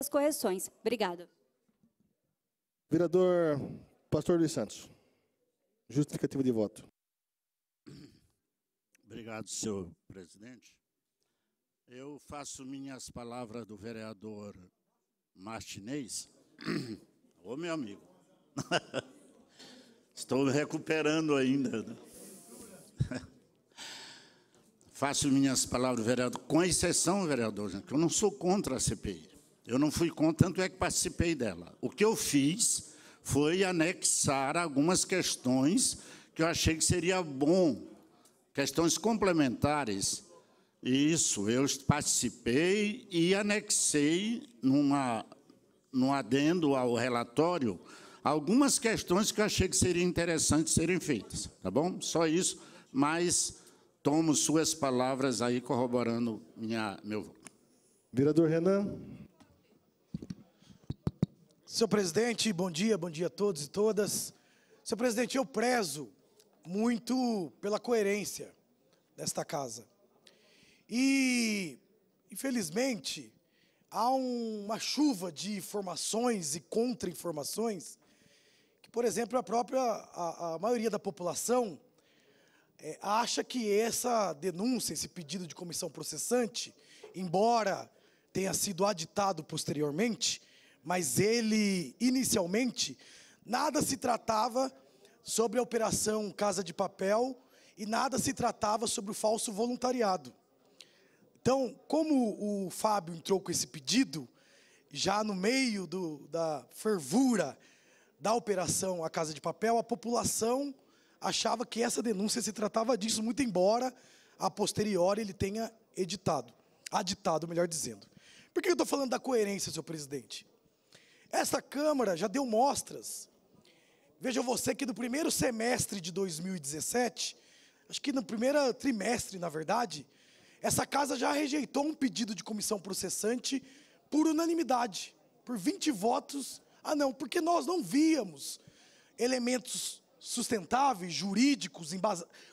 as correções. Obrigado. Vereador Pastor Luiz Santos, justificativa de voto. Obrigado, senhor presidente. Eu faço minhas palavras do vereador Martinez. Ô, meu amigo. Estou me recuperando ainda. Né? faço minhas palavras, vereador, com exceção, vereador, que eu não sou contra a CPI. Eu não fui contra, tanto é que participei dela. O que eu fiz foi anexar algumas questões que eu achei que seria bom, questões complementares. Isso, eu participei e anexei numa, num adendo ao relatório algumas questões que eu achei que seria interessante serem feitas, tá bom? Só isso, mas tomo suas palavras aí corroborando minha, meu voto. Vereador Renan. Senhor presidente, bom dia, bom dia a todos e todas. Senhor presidente, eu prezo muito pela coerência desta casa. E, infelizmente, há uma chuva de informações e contra-informações que, por exemplo, a própria a, a maioria da população é, acha que essa denúncia, esse pedido de comissão processante, embora tenha sido aditado posteriormente, mas ele, inicialmente, nada se tratava sobre a operação Casa de Papel e nada se tratava sobre o falso voluntariado. Então, como o Fábio entrou com esse pedido, já no meio do, da fervura da operação A Casa de Papel, a população achava que essa denúncia se tratava disso, muito embora a posteriori ele tenha editado, aditado, melhor dizendo. Por que eu estou falando da coerência, senhor presidente? Essa Câmara já deu mostras. Veja você que no primeiro semestre de 2017, acho que no primeiro trimestre, na verdade, essa casa já rejeitou um pedido de comissão processante por unanimidade, por 20 votos. Ah, não, porque nós não víamos elementos sustentáveis, jurídicos,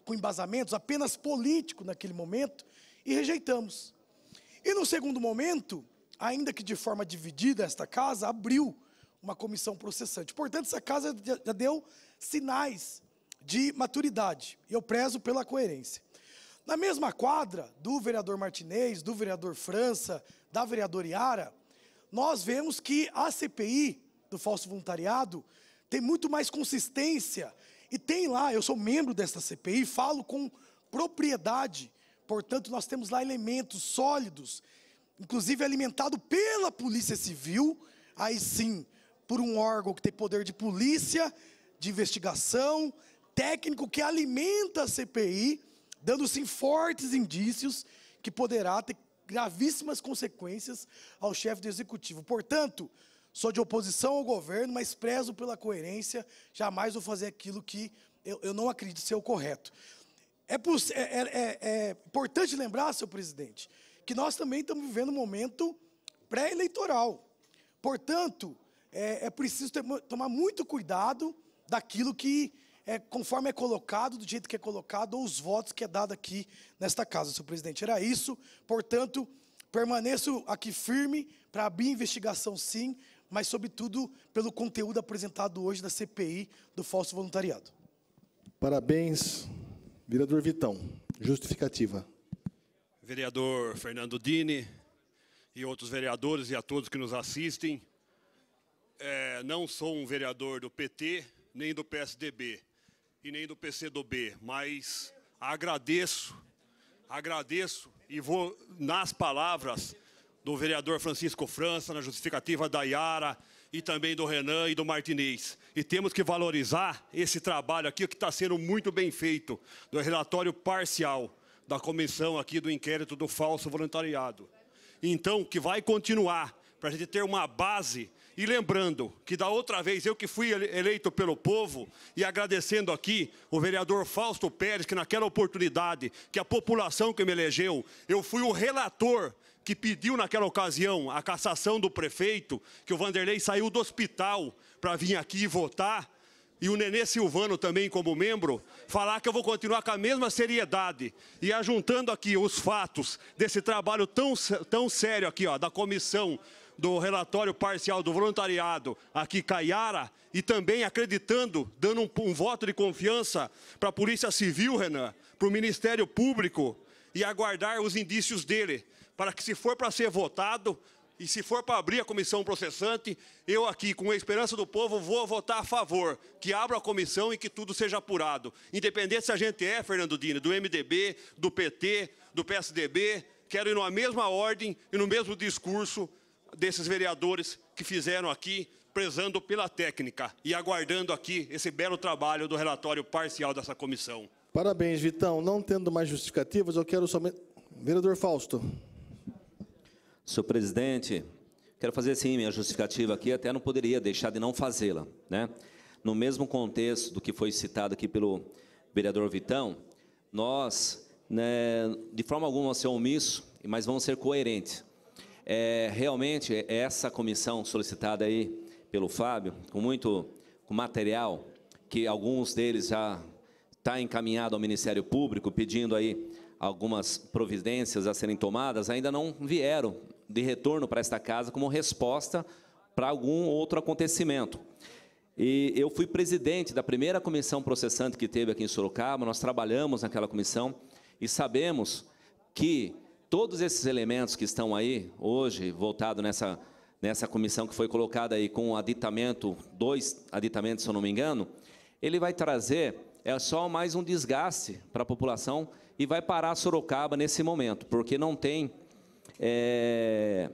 com embasamentos apenas político naquele momento, e rejeitamos. E no segundo momento, ainda que de forma dividida, esta casa abriu uma comissão processante. Portanto, essa casa já deu sinais de maturidade. E eu prezo pela coerência. Na mesma quadra do vereador Martinez, do vereador França, da vereadora Iara, nós vemos que a CPI do falso voluntariado tem muito mais consistência. E tem lá, eu sou membro desta CPI, falo com propriedade. Portanto, nós temos lá elementos sólidos inclusive alimentado pela Polícia Civil, aí sim, por um órgão que tem poder de polícia, de investigação, técnico que alimenta a CPI, dando sim fortes indícios que poderá ter gravíssimas consequências ao chefe do executivo. Portanto, sou de oposição ao governo, mas prezo pela coerência, jamais vou fazer aquilo que eu, eu não acredito ser o correto. É, é, é, é, é importante lembrar, senhor presidente, que nós também estamos vivendo um momento pré-eleitoral. Portanto, é, é preciso ter, tomar muito cuidado daquilo que, é, conforme é colocado, do jeito que é colocado, ou os votos que é dado aqui nesta casa, senhor presidente. Era isso, portanto, permaneço aqui firme para abrir investigação, sim, mas, sobretudo, pelo conteúdo apresentado hoje da CPI do falso voluntariado. Parabéns, vereador Vitão. Justificativa vereador Fernando Dini e outros vereadores e a todos que nos assistem. É, não sou um vereador do PT, nem do PSDB e nem do PCdoB, mas agradeço, agradeço e vou nas palavras do vereador Francisco França, na justificativa da Yara e também do Renan e do Martinez. E temos que valorizar esse trabalho aqui que está sendo muito bem feito, do relatório parcial da comissão aqui do inquérito do falso voluntariado. Então, que vai continuar, para a gente ter uma base. E lembrando que da outra vez eu que fui eleito pelo povo, e agradecendo aqui o vereador Fausto Pérez, que naquela oportunidade, que a população que me elegeu, eu fui o relator que pediu naquela ocasião a cassação do prefeito, que o Vanderlei saiu do hospital para vir aqui votar, e o Nenê Silvano também como membro, falar que eu vou continuar com a mesma seriedade e ajuntando aqui os fatos desse trabalho tão, tão sério aqui, ó, da comissão do relatório parcial do voluntariado aqui, Caiara, e também acreditando, dando um, um voto de confiança para a Polícia Civil, Renan, para o Ministério Público e aguardar os indícios dele, para que se for para ser votado, e se for para abrir a comissão processante, eu aqui, com a esperança do povo, vou votar a favor, que abra a comissão e que tudo seja apurado. Independente se a gente é, Fernando Dini, do MDB, do PT, do PSDB, quero ir na mesma ordem e no mesmo discurso desses vereadores que fizeram aqui, prezando pela técnica e aguardando aqui esse belo trabalho do relatório parcial dessa comissão. Parabéns, Vitão. Não tendo mais justificativas, eu quero somente... Vereador Fausto. Senhor presidente, quero fazer assim minha justificativa aqui, até não poderia deixar de não fazê-la. Né? No mesmo contexto do que foi citado aqui pelo vereador Vitão, nós, né, de forma alguma, vamos ser omissos, mas vamos ser coerentes. É, realmente, é essa comissão solicitada aí pelo Fábio, com muito com material, que alguns deles já está encaminhado ao Ministério Público, pedindo aí algumas providências a serem tomadas, ainda não vieram de retorno para esta casa como resposta para algum outro acontecimento. E eu fui presidente da primeira comissão processante que teve aqui em Sorocaba, nós trabalhamos naquela comissão e sabemos que todos esses elementos que estão aí hoje, voltado nessa, nessa comissão que foi colocada aí com aditamento, dois aditamentos, se eu não me engano, ele vai trazer é só mais um desgaste para a população e vai parar Sorocaba nesse momento, porque não tem é,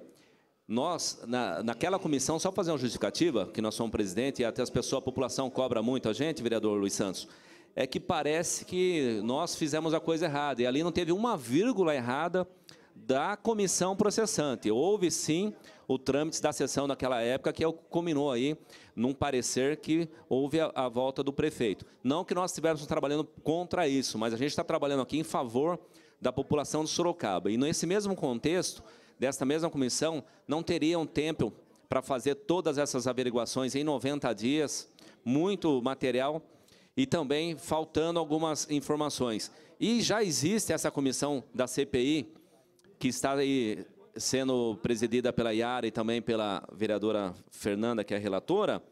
nós, na, naquela comissão, só fazer uma justificativa, que nós somos presidente e até as pessoas, a população cobra muito a gente, vereador Luiz Santos, é que parece que nós fizemos a coisa errada. E ali não teve uma vírgula errada da comissão processante. Houve, sim, o trâmite da sessão naquela época, que é culminou combinou aí, num parecer que houve a, a volta do prefeito. Não que nós estivéssemos trabalhando contra isso, mas a gente está trabalhando aqui em favor da população de Sorocaba. E nesse mesmo contexto, desta mesma comissão, não teriam tempo para fazer todas essas averiguações em 90 dias, muito material e também faltando algumas informações. E já existe essa comissão da CPI, que está aí sendo presidida pela Yara e também pela vereadora Fernanda, que é relatora,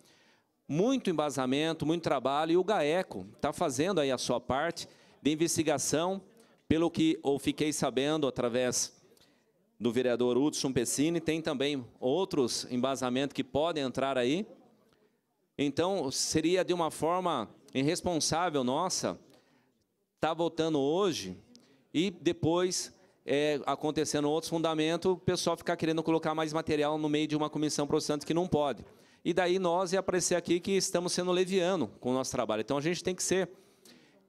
muito embasamento, muito trabalho, e o GAECO está fazendo aí a sua parte de investigação pelo que eu fiquei sabendo através do vereador Hudson Pessini, tem também outros embasamentos que podem entrar aí. Então, seria de uma forma irresponsável nossa estar tá votando hoje e depois é, acontecendo outros fundamentos, o pessoal ficar querendo colocar mais material no meio de uma comissão processante que não pode. E daí nós ia aparecer aqui que estamos sendo leviano com o nosso trabalho. Então a gente tem que ser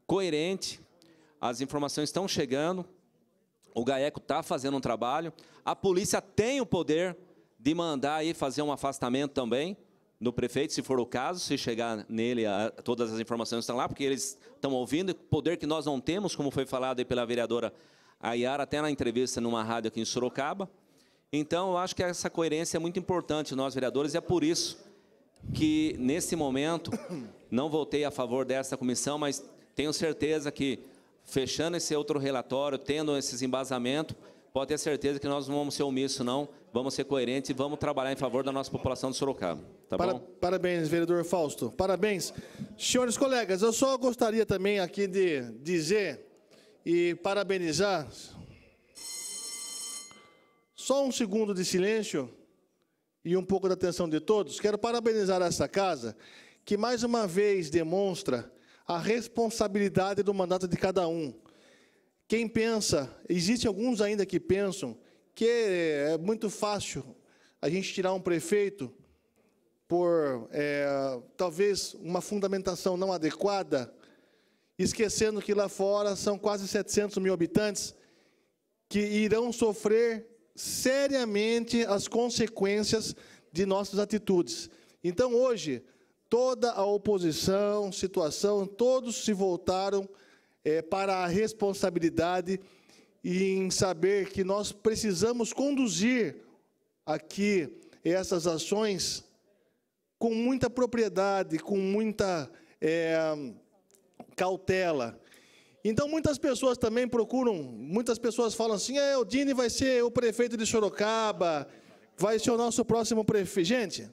coerente, as informações estão chegando, o GAECO está fazendo um trabalho, a polícia tem o poder de mandar aí fazer um afastamento também no prefeito, se for o caso, se chegar nele, a, todas as informações estão lá, porque eles estão ouvindo, poder que nós não temos, como foi falado aí pela vereadora Ayara, até na entrevista numa rádio aqui em Sorocaba. Então, eu acho que essa coerência é muito importante, nós vereadores, e é por isso que, nesse momento, não votei a favor dessa comissão, mas tenho certeza que fechando esse outro relatório, tendo esses embasamentos, pode ter certeza que nós não vamos ser omissos, não. Vamos ser coerentes e vamos trabalhar em favor da nossa população de Sorocaba. Tá Para, bom? Parabéns, vereador Fausto. Parabéns. Senhores colegas, eu só gostaria também aqui de dizer e parabenizar. Só um segundo de silêncio e um pouco da atenção de todos. Quero parabenizar essa casa, que mais uma vez demonstra a responsabilidade do mandato de cada um. Quem pensa, existem alguns ainda que pensam que é muito fácil a gente tirar um prefeito por é, talvez uma fundamentação não adequada, esquecendo que lá fora são quase 700 mil habitantes que irão sofrer seriamente as consequências de nossas atitudes. Então, hoje, toda a oposição, situação, todos se voltaram é, para a responsabilidade e em saber que nós precisamos conduzir aqui essas ações com muita propriedade, com muita é, cautela. Então, muitas pessoas também procuram, muitas pessoas falam assim, é, o Dini vai ser o prefeito de Sorocaba, vai ser o nosso próximo prefeito. Gente,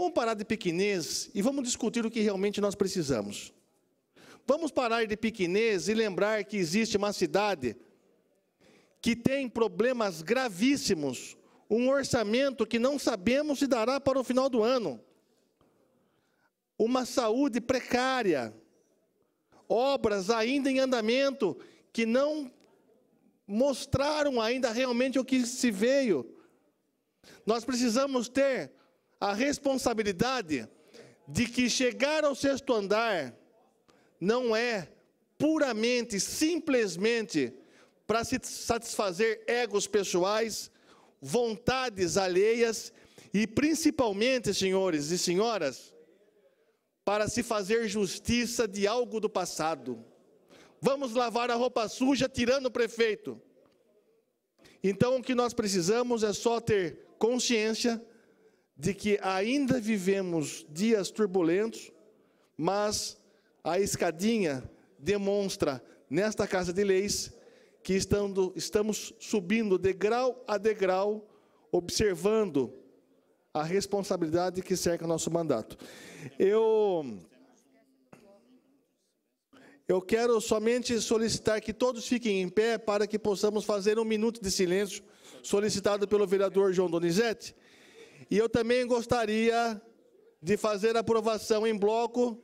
Vamos parar de pequenez e vamos discutir o que realmente nós precisamos. Vamos parar de pequenez e lembrar que existe uma cidade que tem problemas gravíssimos, um orçamento que não sabemos se dará para o final do ano, uma saúde precária, obras ainda em andamento que não mostraram ainda realmente o que se veio. Nós precisamos ter a responsabilidade de que chegar ao sexto andar não é puramente, simplesmente para se satisfazer egos pessoais, vontades alheias e principalmente, senhores e senhoras, para se fazer justiça de algo do passado. Vamos lavar a roupa suja tirando o prefeito. Então o que nós precisamos é só ter consciência de que ainda vivemos dias turbulentos, mas a escadinha demonstra nesta casa de leis que estando, estamos subindo degrau a degrau, observando a responsabilidade que cerca o nosso mandato. Eu eu quero somente solicitar que todos fiquem em pé para que possamos fazer um minuto de silêncio solicitado pelo vereador João Donizete. E eu também gostaria de fazer aprovação em bloco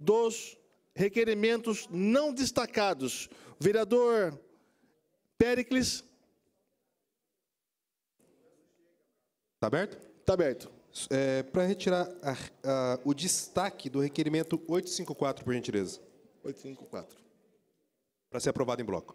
dos requerimentos não destacados. Vereador Pericles. Está aberto? Está aberto. É, Para retirar a, a, o destaque do requerimento 854, por gentileza. 854. Para ser aprovado em bloco.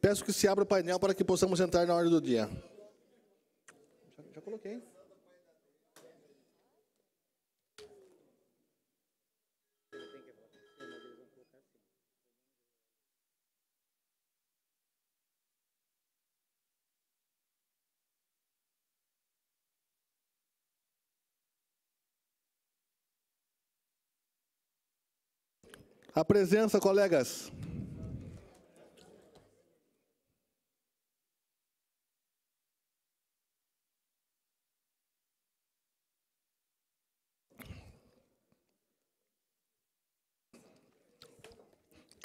Peço que se abra o painel para que possamos entrar na hora do dia. Já, já coloquei. A presença, colegas.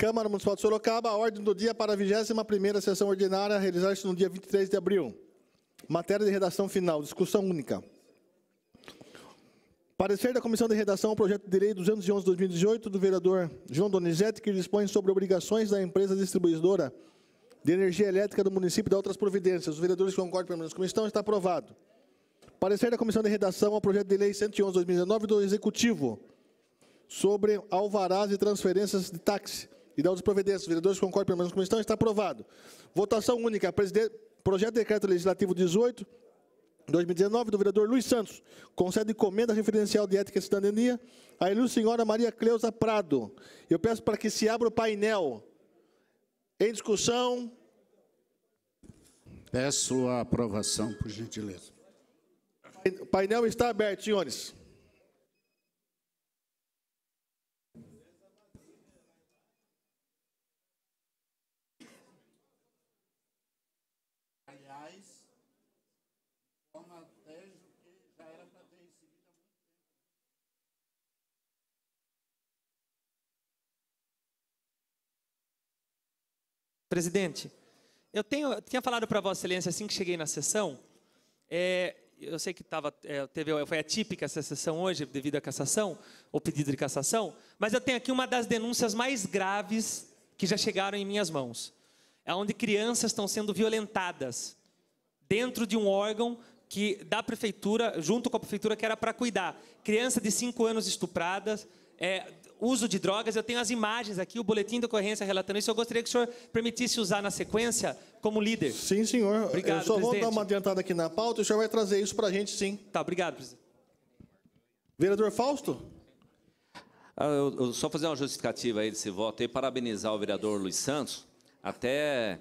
Câmara Municipal de Sorocaba, a ordem do dia para a 21ª sessão ordinária, realizar-se no dia 23 de abril. Matéria de redação final, discussão única. Parecer da Comissão de Redação ao Projeto de Lei 211-2018 do vereador João Donizete, que dispõe sobre obrigações da empresa distribuidora de energia elétrica do município e de outras providências. Os vereadores concordam pelo menos com estão, está aprovado. Parecer da Comissão de Redação ao Projeto de Lei 111-2019 do Executivo sobre alvarás e transferências de táxi e da outra providência. Os vereadores concordam pelo menos como estão, está aprovado. Votação única. projeto de decreto legislativo 18, 2019, do vereador Luiz Santos. Concede encomenda referencial de ética e cidadania à ilustre senhora Maria Cleusa Prado. Eu peço para que se abra o painel. Em discussão. Peço a aprovação, por gentileza. O painel está aberto, senhores. Presidente, eu, tenho, eu tinha falado para Vossa Excelência assim que cheguei na sessão. É, eu sei que tava, é, teve, foi atípica essa sessão hoje, devido à cassação, ou pedido de cassação, mas eu tenho aqui uma das denúncias mais graves que já chegaram em minhas mãos. É onde crianças estão sendo violentadas dentro de um órgão que da prefeitura, junto com a prefeitura, que era para cuidar. Criança de 5 anos estupradas. é, uso de drogas. Eu tenho as imagens aqui, o boletim de ocorrência relatando isso. Eu gostaria que o senhor permitisse usar na sequência como líder. Sim, senhor. Obrigado, Eu só presidente. vou dar uma adiantada aqui na pauta e o senhor vai trazer isso para a gente, sim. Tá, obrigado, presidente. Vereador Fausto? Ah, eu, eu só fazer uma justificativa aí desse voto e parabenizar o vereador Luiz Santos. Até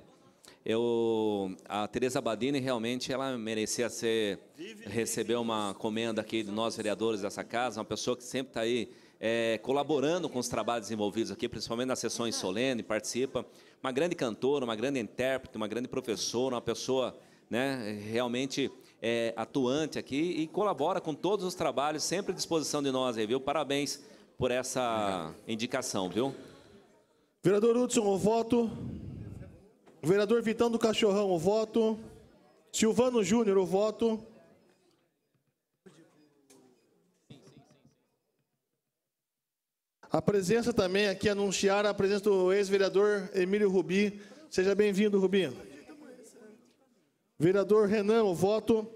eu, a Tereza Badini realmente ela merecia ser receber uma comenda aqui de nós vereadores dessa casa, uma pessoa que sempre está aí é, colaborando com os trabalhos desenvolvidos aqui, principalmente nas sessões solene, participa. Uma grande cantora, uma grande intérprete, uma grande professora, uma pessoa né, realmente é, atuante aqui e colabora com todos os trabalhos, sempre à disposição de nós aí, viu? Parabéns por essa indicação, viu? Vereador Hudson, o voto. Vereador Vitão do Cachorrão, o voto. Silvano Júnior, o voto. A presença também aqui é anunciar a presença do ex-vereador Emílio Rubi. Seja bem-vindo, Rubi. Vereador Renan, o voto.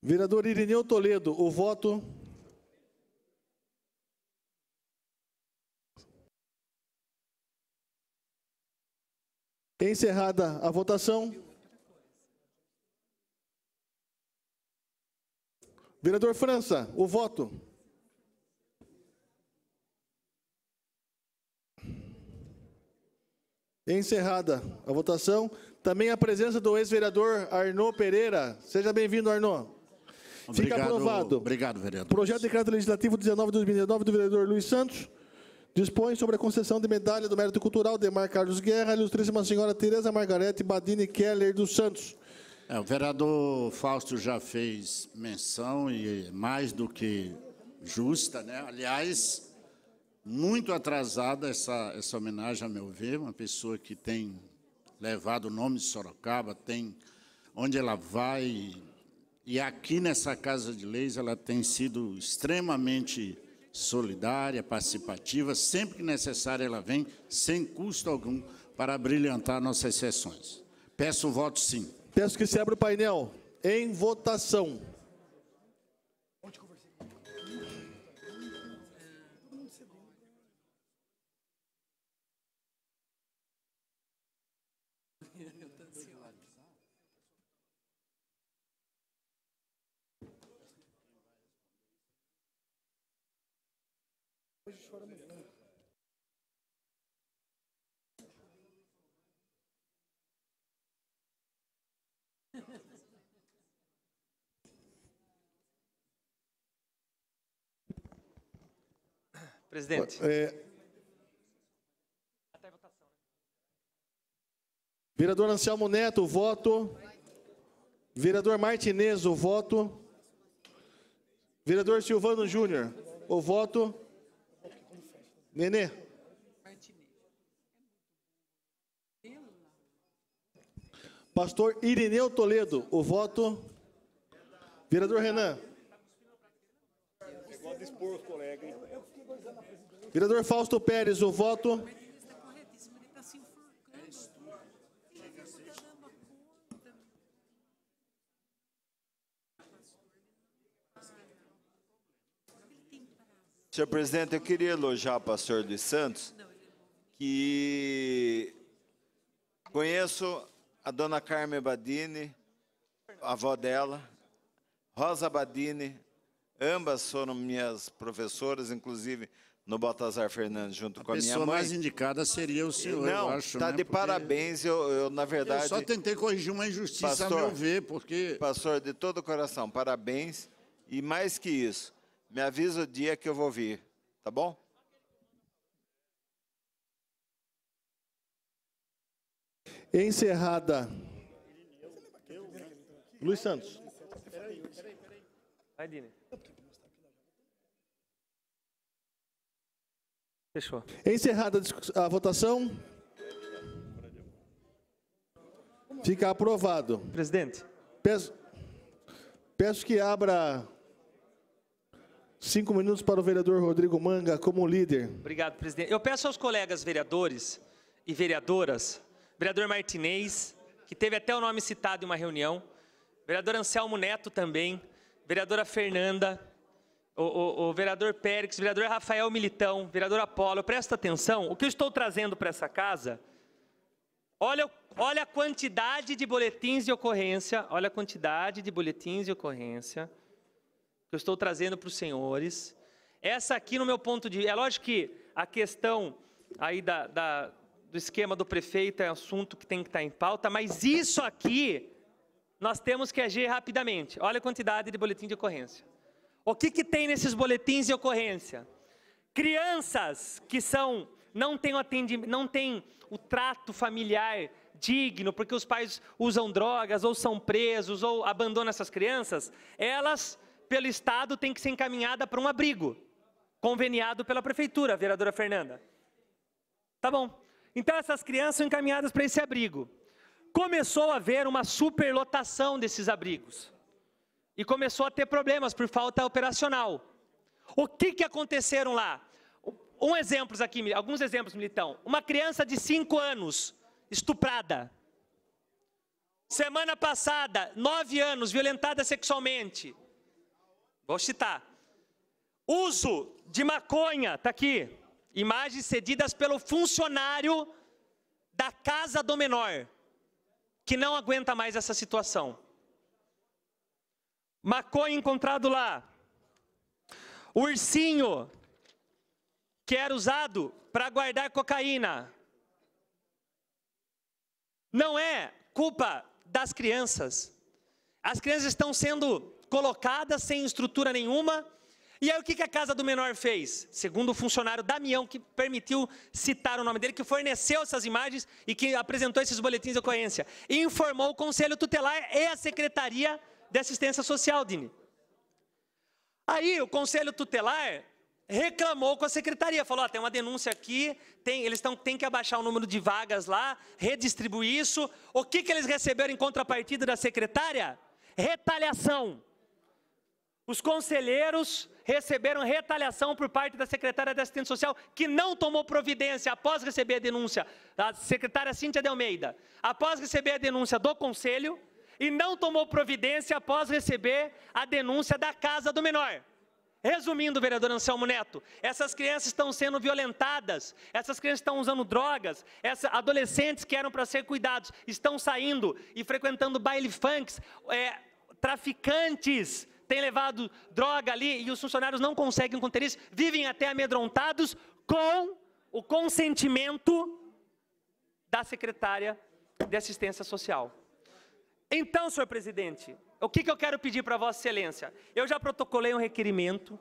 Vereador Irineu Toledo, o voto. Encerrada a votação. Vereador França, o voto. Encerrada a votação. Também a presença do ex-vereador Arnô Pereira. Seja bem-vindo, Arnô. Obrigado, Fica aprovado. Obrigado, vereador. Projeto de decreto legislativo 19 de 2019 do vereador Luiz Santos dispõe sobre a concessão de medalha do mérito cultural de Mar Carlos Guerra, ilustríssima senhora Tereza Margarete Badini Keller dos Santos. É, o vereador Fausto já fez menção, e mais do que justa, né? aliás, muito atrasada essa, essa homenagem, a meu ver, uma pessoa que tem levado o nome de Sorocaba, tem onde ela vai, e aqui nessa Casa de Leis ela tem sido extremamente solidária, participativa, sempre que necessário ela vem, sem custo algum, para brilhantar nossas sessões. Peço o voto sim. Peço que se abra o painel em votação. Hoje chora mulher. Presidente. É... Vereador Anselmo Neto, voto. Vereador Martinez, o voto. Vereador Silvano Júnior, o voto. Nenê. Pastor Irineu Toledo, o voto. Vereador Renan. É igual de os colegas, hein? Vereador Fausto Pérez, o voto. Senhor presidente, eu queria elogiar o pastor dos Santos, que conheço a dona Carmen Badini, a avó dela, Rosa Badini, ambas foram minhas professoras, inclusive no Baltazar Fernandes junto a com a minha mãe. A pessoa mais indicada seria o senhor, não, eu acho. Tá né? de porque... parabéns, eu, eu, na verdade. Eu só tentei corrigir uma injustiça pastor, a meu ver, porque. Pastor, de todo o coração, parabéns. E mais que isso, me avisa o dia que eu vou vir, tá bom? Encerrada. Luiz Santos. Peraí, peraí, peraí. Vai, Dini. Fechou. Encerrada a votação. Fica aprovado. Presidente. Peço, peço que abra cinco minutos para o vereador Rodrigo Manga como líder. Obrigado, presidente. Eu peço aos colegas vereadores e vereadoras, vereador Martinez, que teve até o nome citado em uma reunião, vereador Anselmo Neto também, vereadora Fernanda, o, o, o vereador Périx, o vereador Rafael Militão, o vereador Apolo, presta atenção, o que eu estou trazendo para essa casa, olha, olha a quantidade de boletins de ocorrência, olha a quantidade de boletins de ocorrência que eu estou trazendo para os senhores. Essa aqui, no meu ponto de vista, é lógico que a questão aí da, da, do esquema do prefeito é um assunto que tem que estar em pauta, mas isso aqui nós temos que agir rapidamente. Olha a quantidade de boletim de ocorrência. O que, que tem nesses boletins de ocorrência? Crianças que são não têm, o atendimento, não têm o trato familiar digno, porque os pais usam drogas, ou são presos, ou abandonam essas crianças, elas, pelo Estado, têm que ser encaminhadas para um abrigo, conveniado pela Prefeitura, vereadora Fernanda. Tá bom. Então, essas crianças são encaminhadas para esse abrigo. Começou a haver uma superlotação desses abrigos e começou a ter problemas por falta operacional. O que, que aconteceram lá? Um exemplos aqui, alguns exemplos, Militão. Uma criança de 5 anos, estuprada. Semana passada, 9 anos, violentada sexualmente. Vou citar. Uso de maconha, está aqui. Imagens cedidas pelo funcionário da casa do menor, que não aguenta mais essa situação maconha encontrado lá. O ursinho que era usado para guardar cocaína. Não é culpa das crianças. As crianças estão sendo colocadas sem estrutura nenhuma. E aí o que a casa do menor fez? Segundo o funcionário Damião, que permitiu citar o nome dele, que forneceu essas imagens e que apresentou esses boletins de ocorrência, informou o Conselho Tutelar e a Secretaria de assistência social, Dini. Aí o conselho tutelar reclamou com a secretaria, falou: tem uma denúncia aqui, tem, eles tão, têm que abaixar o número de vagas lá, redistribuir isso. O que, que eles receberam em contrapartida da secretária? Retaliação. Os conselheiros receberam retaliação por parte da secretária da assistência social, que não tomou providência após receber a denúncia da secretária Cíntia de Almeida, após receber a denúncia do conselho, e não tomou providência após receber a denúncia da casa do menor. Resumindo, vereador Anselmo Neto, essas crianças estão sendo violentadas, essas crianças estão usando drogas, essas adolescentes que eram para ser cuidados estão saindo e frequentando baile funks, é, traficantes têm levado droga ali e os funcionários não conseguem conter isso, vivem até amedrontados com o consentimento da secretária de assistência social. Então, senhor presidente, o que, que eu quero pedir para Vossa Excelência? Eu já protocolei um requerimento,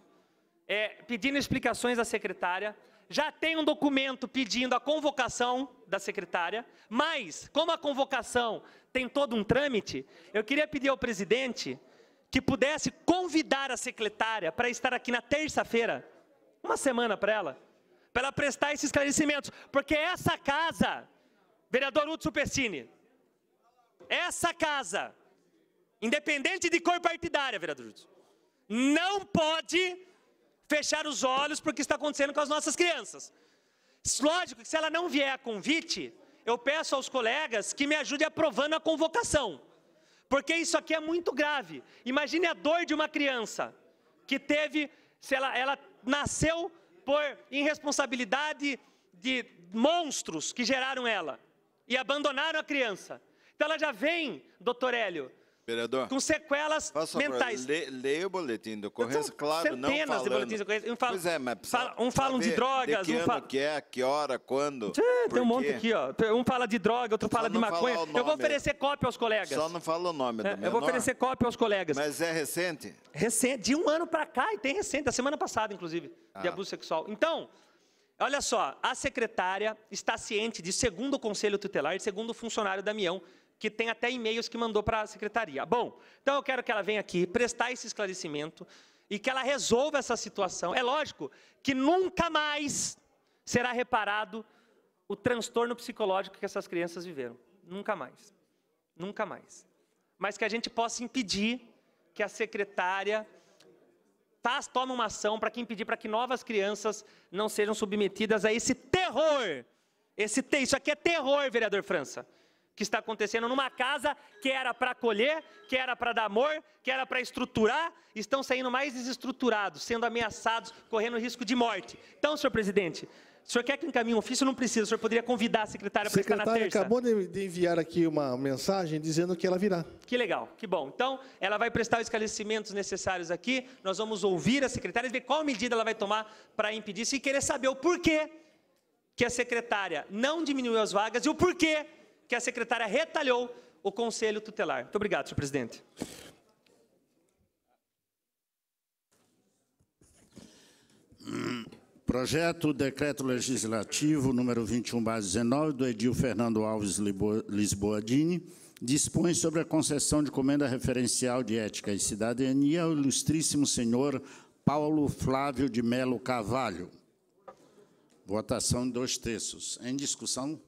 é, pedindo explicações à secretária. Já tem um documento pedindo a convocação da secretária, mas, como a convocação tem todo um trâmite, eu queria pedir ao presidente que pudesse convidar a secretária para estar aqui na terça-feira, uma semana para ela, para ela prestar esses esclarecimentos, porque essa casa, vereador Hudson Pessini, essa casa, independente de cor partidária, vereador Júlio, não pode fechar os olhos para o que está acontecendo com as nossas crianças. Lógico que se ela não vier a convite, eu peço aos colegas que me ajudem aprovando a convocação. Porque isso aqui é muito grave. Imagine a dor de uma criança que teve, se ela, ela nasceu por irresponsabilidade de monstros que geraram ela e abandonaram a criança. Então ela já vem, doutor Hélio, Vereador, com sequelas favor, mentais. Leia o boletim do então, Correio, claro, não falando. de boletins Um fala, pois é, mas fala, um de drogas, de que um fala que é, que hora, quando. Tchê, tem um monte aqui, ó. Um fala de droga, outro fala de maconha. Eu vou oferecer cópia aos colegas. Só não fala o nome é, Eu vou oferecer cópia aos colegas. Mas é recente? Recente, de um ano para cá e tem recente, da semana passada inclusive, ah. de abuso sexual. Então, olha só, a secretária está ciente de segundo o conselho tutelar e segundo o funcionário Damião, que tem até e-mails que mandou para a secretaria. Bom, então eu quero que ela venha aqui prestar esse esclarecimento e que ela resolva essa situação. É lógico que nunca mais será reparado o transtorno psicológico que essas crianças viveram. Nunca mais. Nunca mais. Mas que a gente possa impedir que a secretária faz, tome uma ação para que impedir para que novas crianças não sejam submetidas a esse terror. Esse, isso aqui é terror, vereador França que está acontecendo numa casa que era para acolher, que era para dar amor, que era para estruturar, estão saindo mais desestruturados, sendo ameaçados, correndo risco de morte. Então, senhor presidente, o senhor quer que encaminhe um ofício? Não precisa. O senhor poderia convidar a secretária para estar na terça. A secretária acabou de enviar aqui uma mensagem dizendo que ela virá. Que legal, que bom. Então, ela vai prestar os esclarecimentos necessários aqui. Nós vamos ouvir a secretária e ver qual medida ela vai tomar para impedir isso e querer saber o porquê que a secretária não diminuiu as vagas e o porquê que a secretária retalhou o conselho tutelar. Muito obrigado, senhor presidente. Projeto Decreto Legislativo número 21/19 do Edil Fernando Alves Lisboadini dispõe sobre a concessão de comenda referencial de ética e cidadania ao ilustríssimo senhor Paulo Flávio de Melo Carvalho. Votação em dois terços. Em discussão?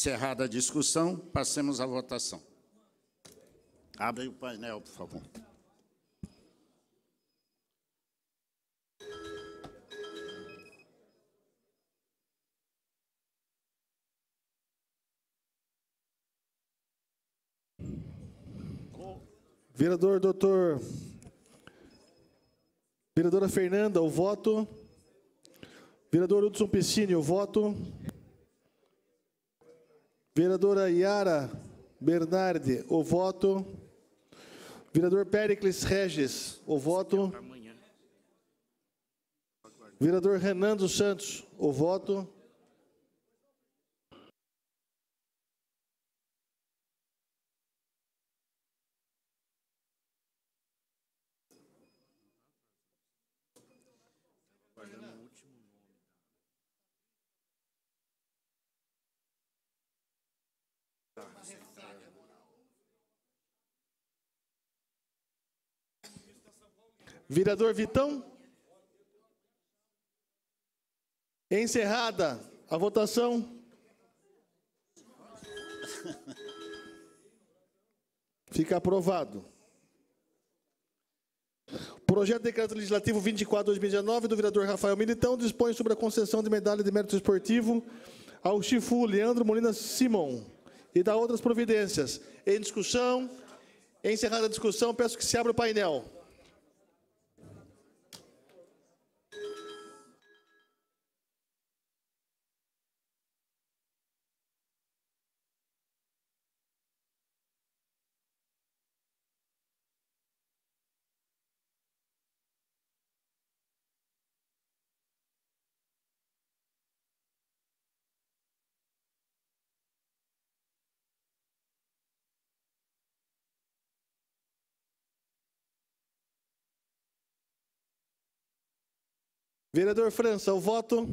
Encerrada a discussão, passemos à votação. Abre o painel, por favor. Vereador doutor. Vereadora Fernanda, o voto. Vereador Hudson Piscine, o voto. Vereadora Yara Bernardi, o voto. Vereador Pericles Regis, o voto. Vereador Renan dos Santos, o voto. Vereador Vitão? Encerrada a votação. Fica aprovado. Projeto de Decreto Legislativo 24-2019 do vereador Rafael Militão dispõe sobre a concessão de medalha de mérito esportivo ao Chifu Leandro Molina Simon e da outras providências. Em discussão, encerrada a discussão, peço que se abra o painel. Vereador França, o voto.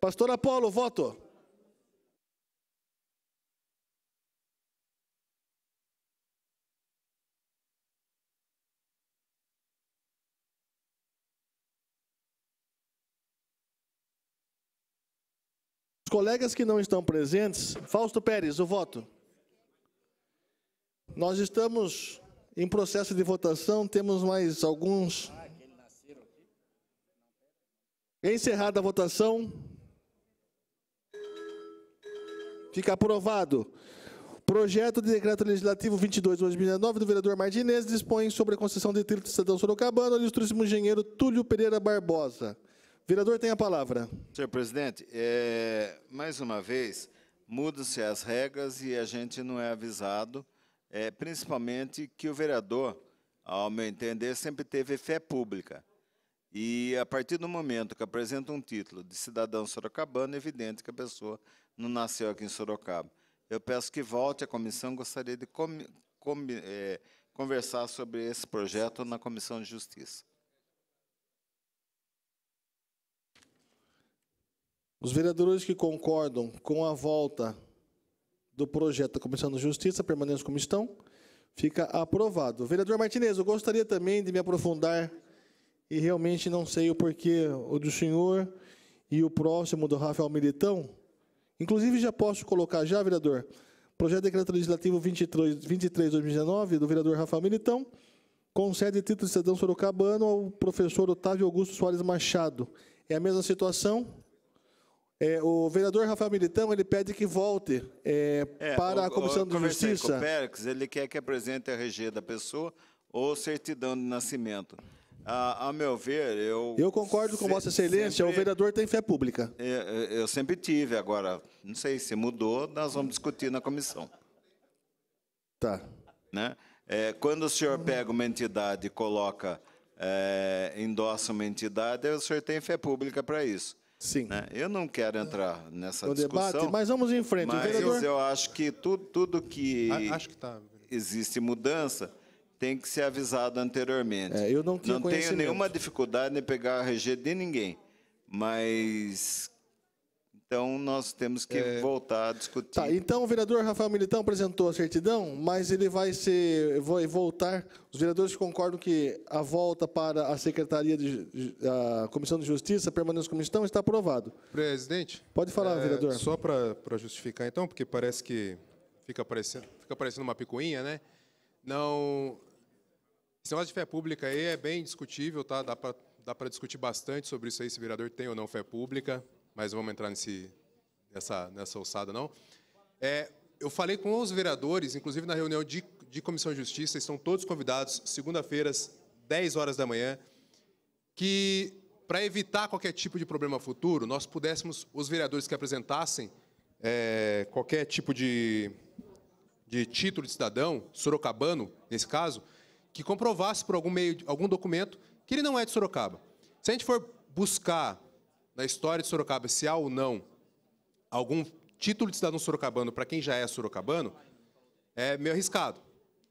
Pastor Apolo, voto. colegas que não estão presentes, Fausto Pérez, o voto. Nós estamos em processo de votação, temos mais alguns. Encerrada a votação. Fica aprovado. Projeto de Decreto Legislativo 22-2009 do vereador Martinez dispõe sobre a concessão de de cidadão sorocabano ao ilustríssimo engenheiro Túlio Pereira Barbosa. Vereador, tem a palavra. Senhor presidente, é, mais uma vez, mudam-se as regras e a gente não é avisado, é, principalmente que o vereador, ao meu entender, sempre teve fé pública. E a partir do momento que apresenta um título de cidadão sorocabano, é evidente que a pessoa não nasceu aqui em Sorocaba. Eu peço que volte à comissão, gostaria de com, com, é, conversar sobre esse projeto na Comissão de Justiça. Os vereadores que concordam com a volta do projeto da Comissão de Justiça permaneçam como estão. Fica aprovado. Vereador Martinez, eu gostaria também de me aprofundar e realmente não sei o porquê o do senhor e o próximo do Rafael Militão. Inclusive, já posso colocar já, vereador, projeto de decreto legislativo 23, 23 2019 do vereador Rafael Militão, concede título de cidadão sorocabano ao professor Otávio Augusto Soares Machado. É a mesma situação, é, o vereador Rafael Militão ele pede que volte é, é, para o, a Comissão de Justiça. Com o Pérez, ele quer que apresente a RG da pessoa ou certidão de nascimento. A, a meu ver, eu. Eu concordo com se, Vossa Excelência, sempre, o vereador tem fé pública. Eu, é, é, eu sempre tive, agora, não sei se mudou, nós vamos discutir na comissão. Tá. Né? É, quando o senhor pega uma entidade e coloca, endossa uma entidade, o senhor tem fé pública para isso. Sim. Né? Eu não quero entrar nessa no discussão. Debate, mas vamos em frente. Mas vereador... eu acho que tudo, tudo que, que tá. existe mudança tem que ser avisado anteriormente. É, eu não, não tenho nenhuma dificuldade em pegar a RG de ninguém, mas então, nós temos que é... voltar a discutir. Tá, então, o vereador Rafael Militão apresentou a certidão, mas ele vai se vai voltar. Os vereadores concordam que a volta para a Secretaria de a Comissão de Justiça, permanência como estão, está aprovado. Presidente. Pode falar, é, vereador. Só para justificar, então, porque parece que fica parecendo, fica parecendo uma picuinha, né? Não. Esse negócio de fé pública aí é bem discutível, tá? Dá para dá discutir bastante sobre isso aí, se o vereador tem ou não fé pública mas vamos entrar nesse, nessa, nessa alçada, não. É, eu falei com os vereadores, inclusive na reunião de, de Comissão de Justiça, estão todos convidados, segunda-feiras, 10 horas da manhã, que para evitar qualquer tipo de problema futuro, nós pudéssemos, os vereadores que apresentassem é, qualquer tipo de, de título de cidadão, sorocabano, nesse caso, que comprovasse por algum meio, algum documento, que ele não é de Sorocaba. Se a gente for buscar na história de Sorocaba, se há ou não algum título de cidadão sorocabano para quem já é sorocabano, é meio arriscado.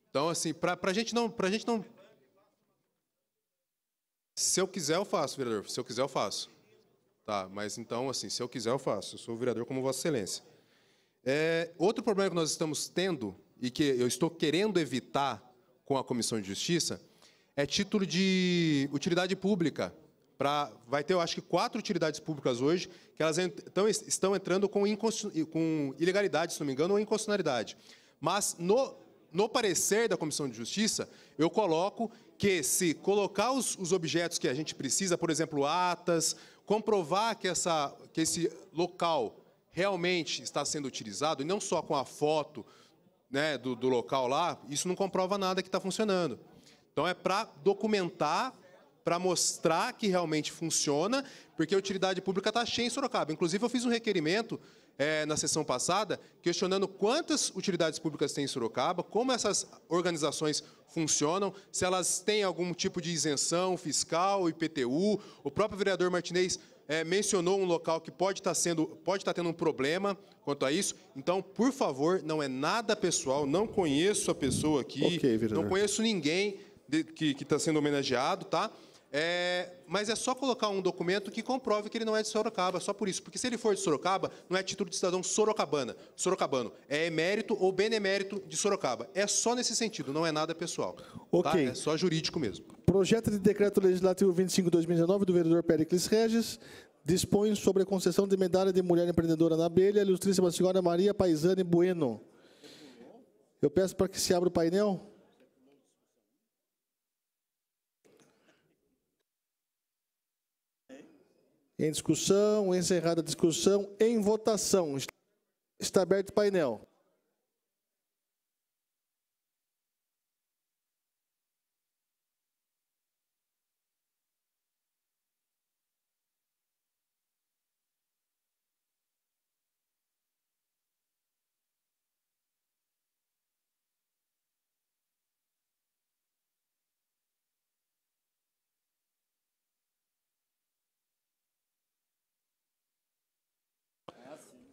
Então, assim, para a gente não. Pra gente não... Se eu quiser, eu faço, vereador. Se eu quiser, eu faço. Tá, mas então, assim, se eu quiser, eu faço. Eu sou vereador como Vossa Excelência. É, outro problema que nós estamos tendo, e que eu estou querendo evitar com a Comissão de Justiça, é título de utilidade pública vai ter, eu acho que, quatro utilidades públicas hoje que elas então, estão entrando com, com ilegalidade, se não me engano, ou inconstitucionalidade. Mas no, no parecer da Comissão de Justiça, eu coloco que se colocar os, os, objetos que a gente precisa, por exemplo, atas, comprovar que, essa, que esse local realmente está sendo utilizado, e não só com a foto né, do, do local lá, isso não comprova nada que está funcionando. Então, é para documentar para mostrar que realmente funciona, porque a utilidade pública está cheia em Sorocaba. Inclusive, eu fiz um requerimento é, na sessão passada questionando quantas utilidades públicas tem em Sorocaba, como essas organizações funcionam, se elas têm algum tipo de isenção fiscal, IPTU. O próprio vereador Martinez é, mencionou um local que pode estar tá sendo, pode estar tá tendo um problema quanto a isso. Então, por favor, não é nada pessoal, não conheço a pessoa aqui, okay, não conheço ninguém de, que está sendo homenageado, tá? É, mas é só colocar um documento que comprove que ele não é de Sorocaba, só por isso. Porque se ele for de Sorocaba, não é título de cidadão sorocabana, sorocabano. É emérito ou benemérito de Sorocaba. É só nesse sentido, não é nada pessoal. Tá? Ok. Tá? É só jurídico mesmo. Projeto de Decreto Legislativo 25-2019 do vereador Pericles Regis dispõe sobre a concessão de medalha de mulher empreendedora na abelha, ilustríssima senhora Maria Paisane Bueno. Eu peço para que se abra o painel. Em discussão, encerrada a discussão, em votação. Está aberto o painel.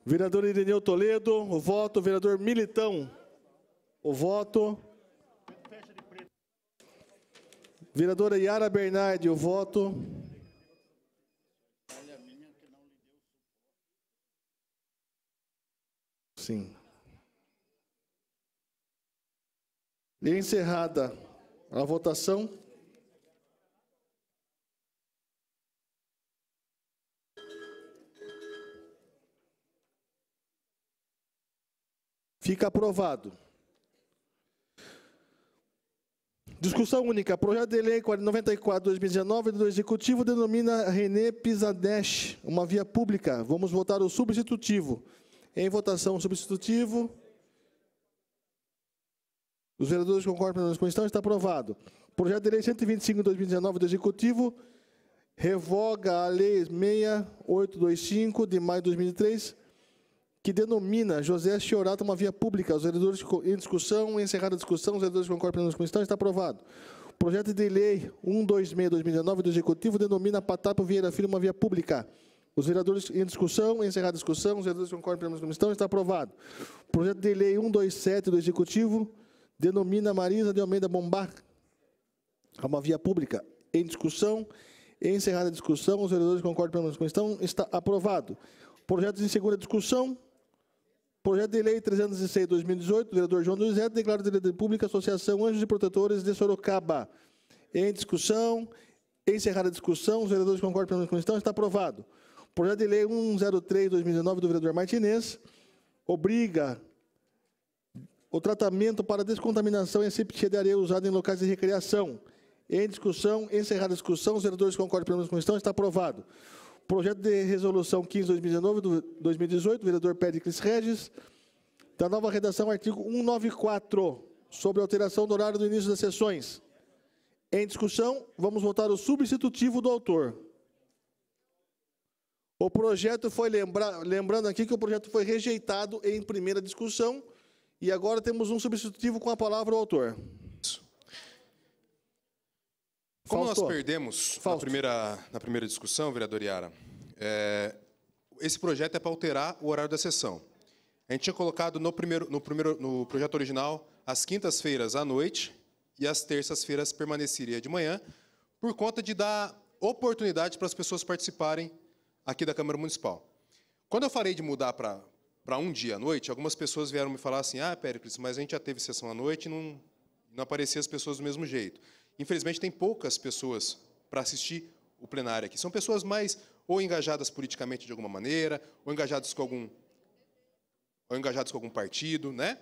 Vereador Ireneu Toledo, o voto. Vereador Militão, o voto. Vereadora Yara Bernardi, o voto. Sim. E encerrada a votação. Fica aprovado. Discussão única. Projeto de Lei 94-2019 do Executivo denomina René Pisadesh, uma via pública. Vamos votar o substitutivo. Em votação, substitutivo. Os vereadores concordam com a questão, está aprovado. Projeto de Lei 125-2019 do Executivo revoga a Lei 6825, de maio de 2003, que denomina José Chiorato uma via pública. Os vereadores em discussão, encerrada a discussão, os vereadores concordam com estão, está aprovado. O projeto de lei 126-2019 do Executivo denomina Patapo Vieira Filho uma via pública. Os vereadores em discussão, encerrada a discussão, os vereadores concordam com estão, está aprovado. O projeto de lei 127 do Executivo denomina Marisa de Almeida Bombar uma via pública. Em discussão, encerrada a discussão, os vereadores concordam com estão, está aprovado. Projetos em segunda discussão, Projeto de Lei 306 2018, do vereador João José, declara de Lei Pública Associação Anjos e Protetores de Sorocaba. Em discussão, encerrada a discussão, os vereadores concordam a comissão, está aprovado. Projeto de Lei 103 2019, do vereador Martinez, obriga o tratamento para descontaminação em septia de areia usada em locais de recreação. Em discussão, encerrada a discussão, os vereadores concordam a comissão, está aprovado. Projeto de resolução 15-2019-2018, vereador Péricles Regis, da nova redação, artigo 194, sobre alteração do horário do início das sessões. Em discussão, vamos votar o substitutivo do autor. O projeto foi, lembra, lembrando aqui que o projeto foi rejeitado em primeira discussão, e agora temos um substitutivo com a palavra o autor. Como nós perdemos na primeira, na primeira discussão, vereador Iara, é, esse projeto é para alterar o horário da sessão. A gente tinha colocado no, primeiro, no, primeiro, no projeto original as quintas-feiras à noite e as terças-feiras permaneceria de manhã, por conta de dar oportunidade para as pessoas participarem aqui da Câmara Municipal. Quando eu falei de mudar para, para um dia à noite, algumas pessoas vieram me falar assim, ah, Péricles, mas a gente já teve sessão à noite e não, não aparecia as pessoas do mesmo jeito. Infelizmente, tem poucas pessoas para assistir o plenário aqui. São pessoas mais ou engajadas politicamente de alguma maneira, ou engajadas com algum, ou engajadas com algum partido, né?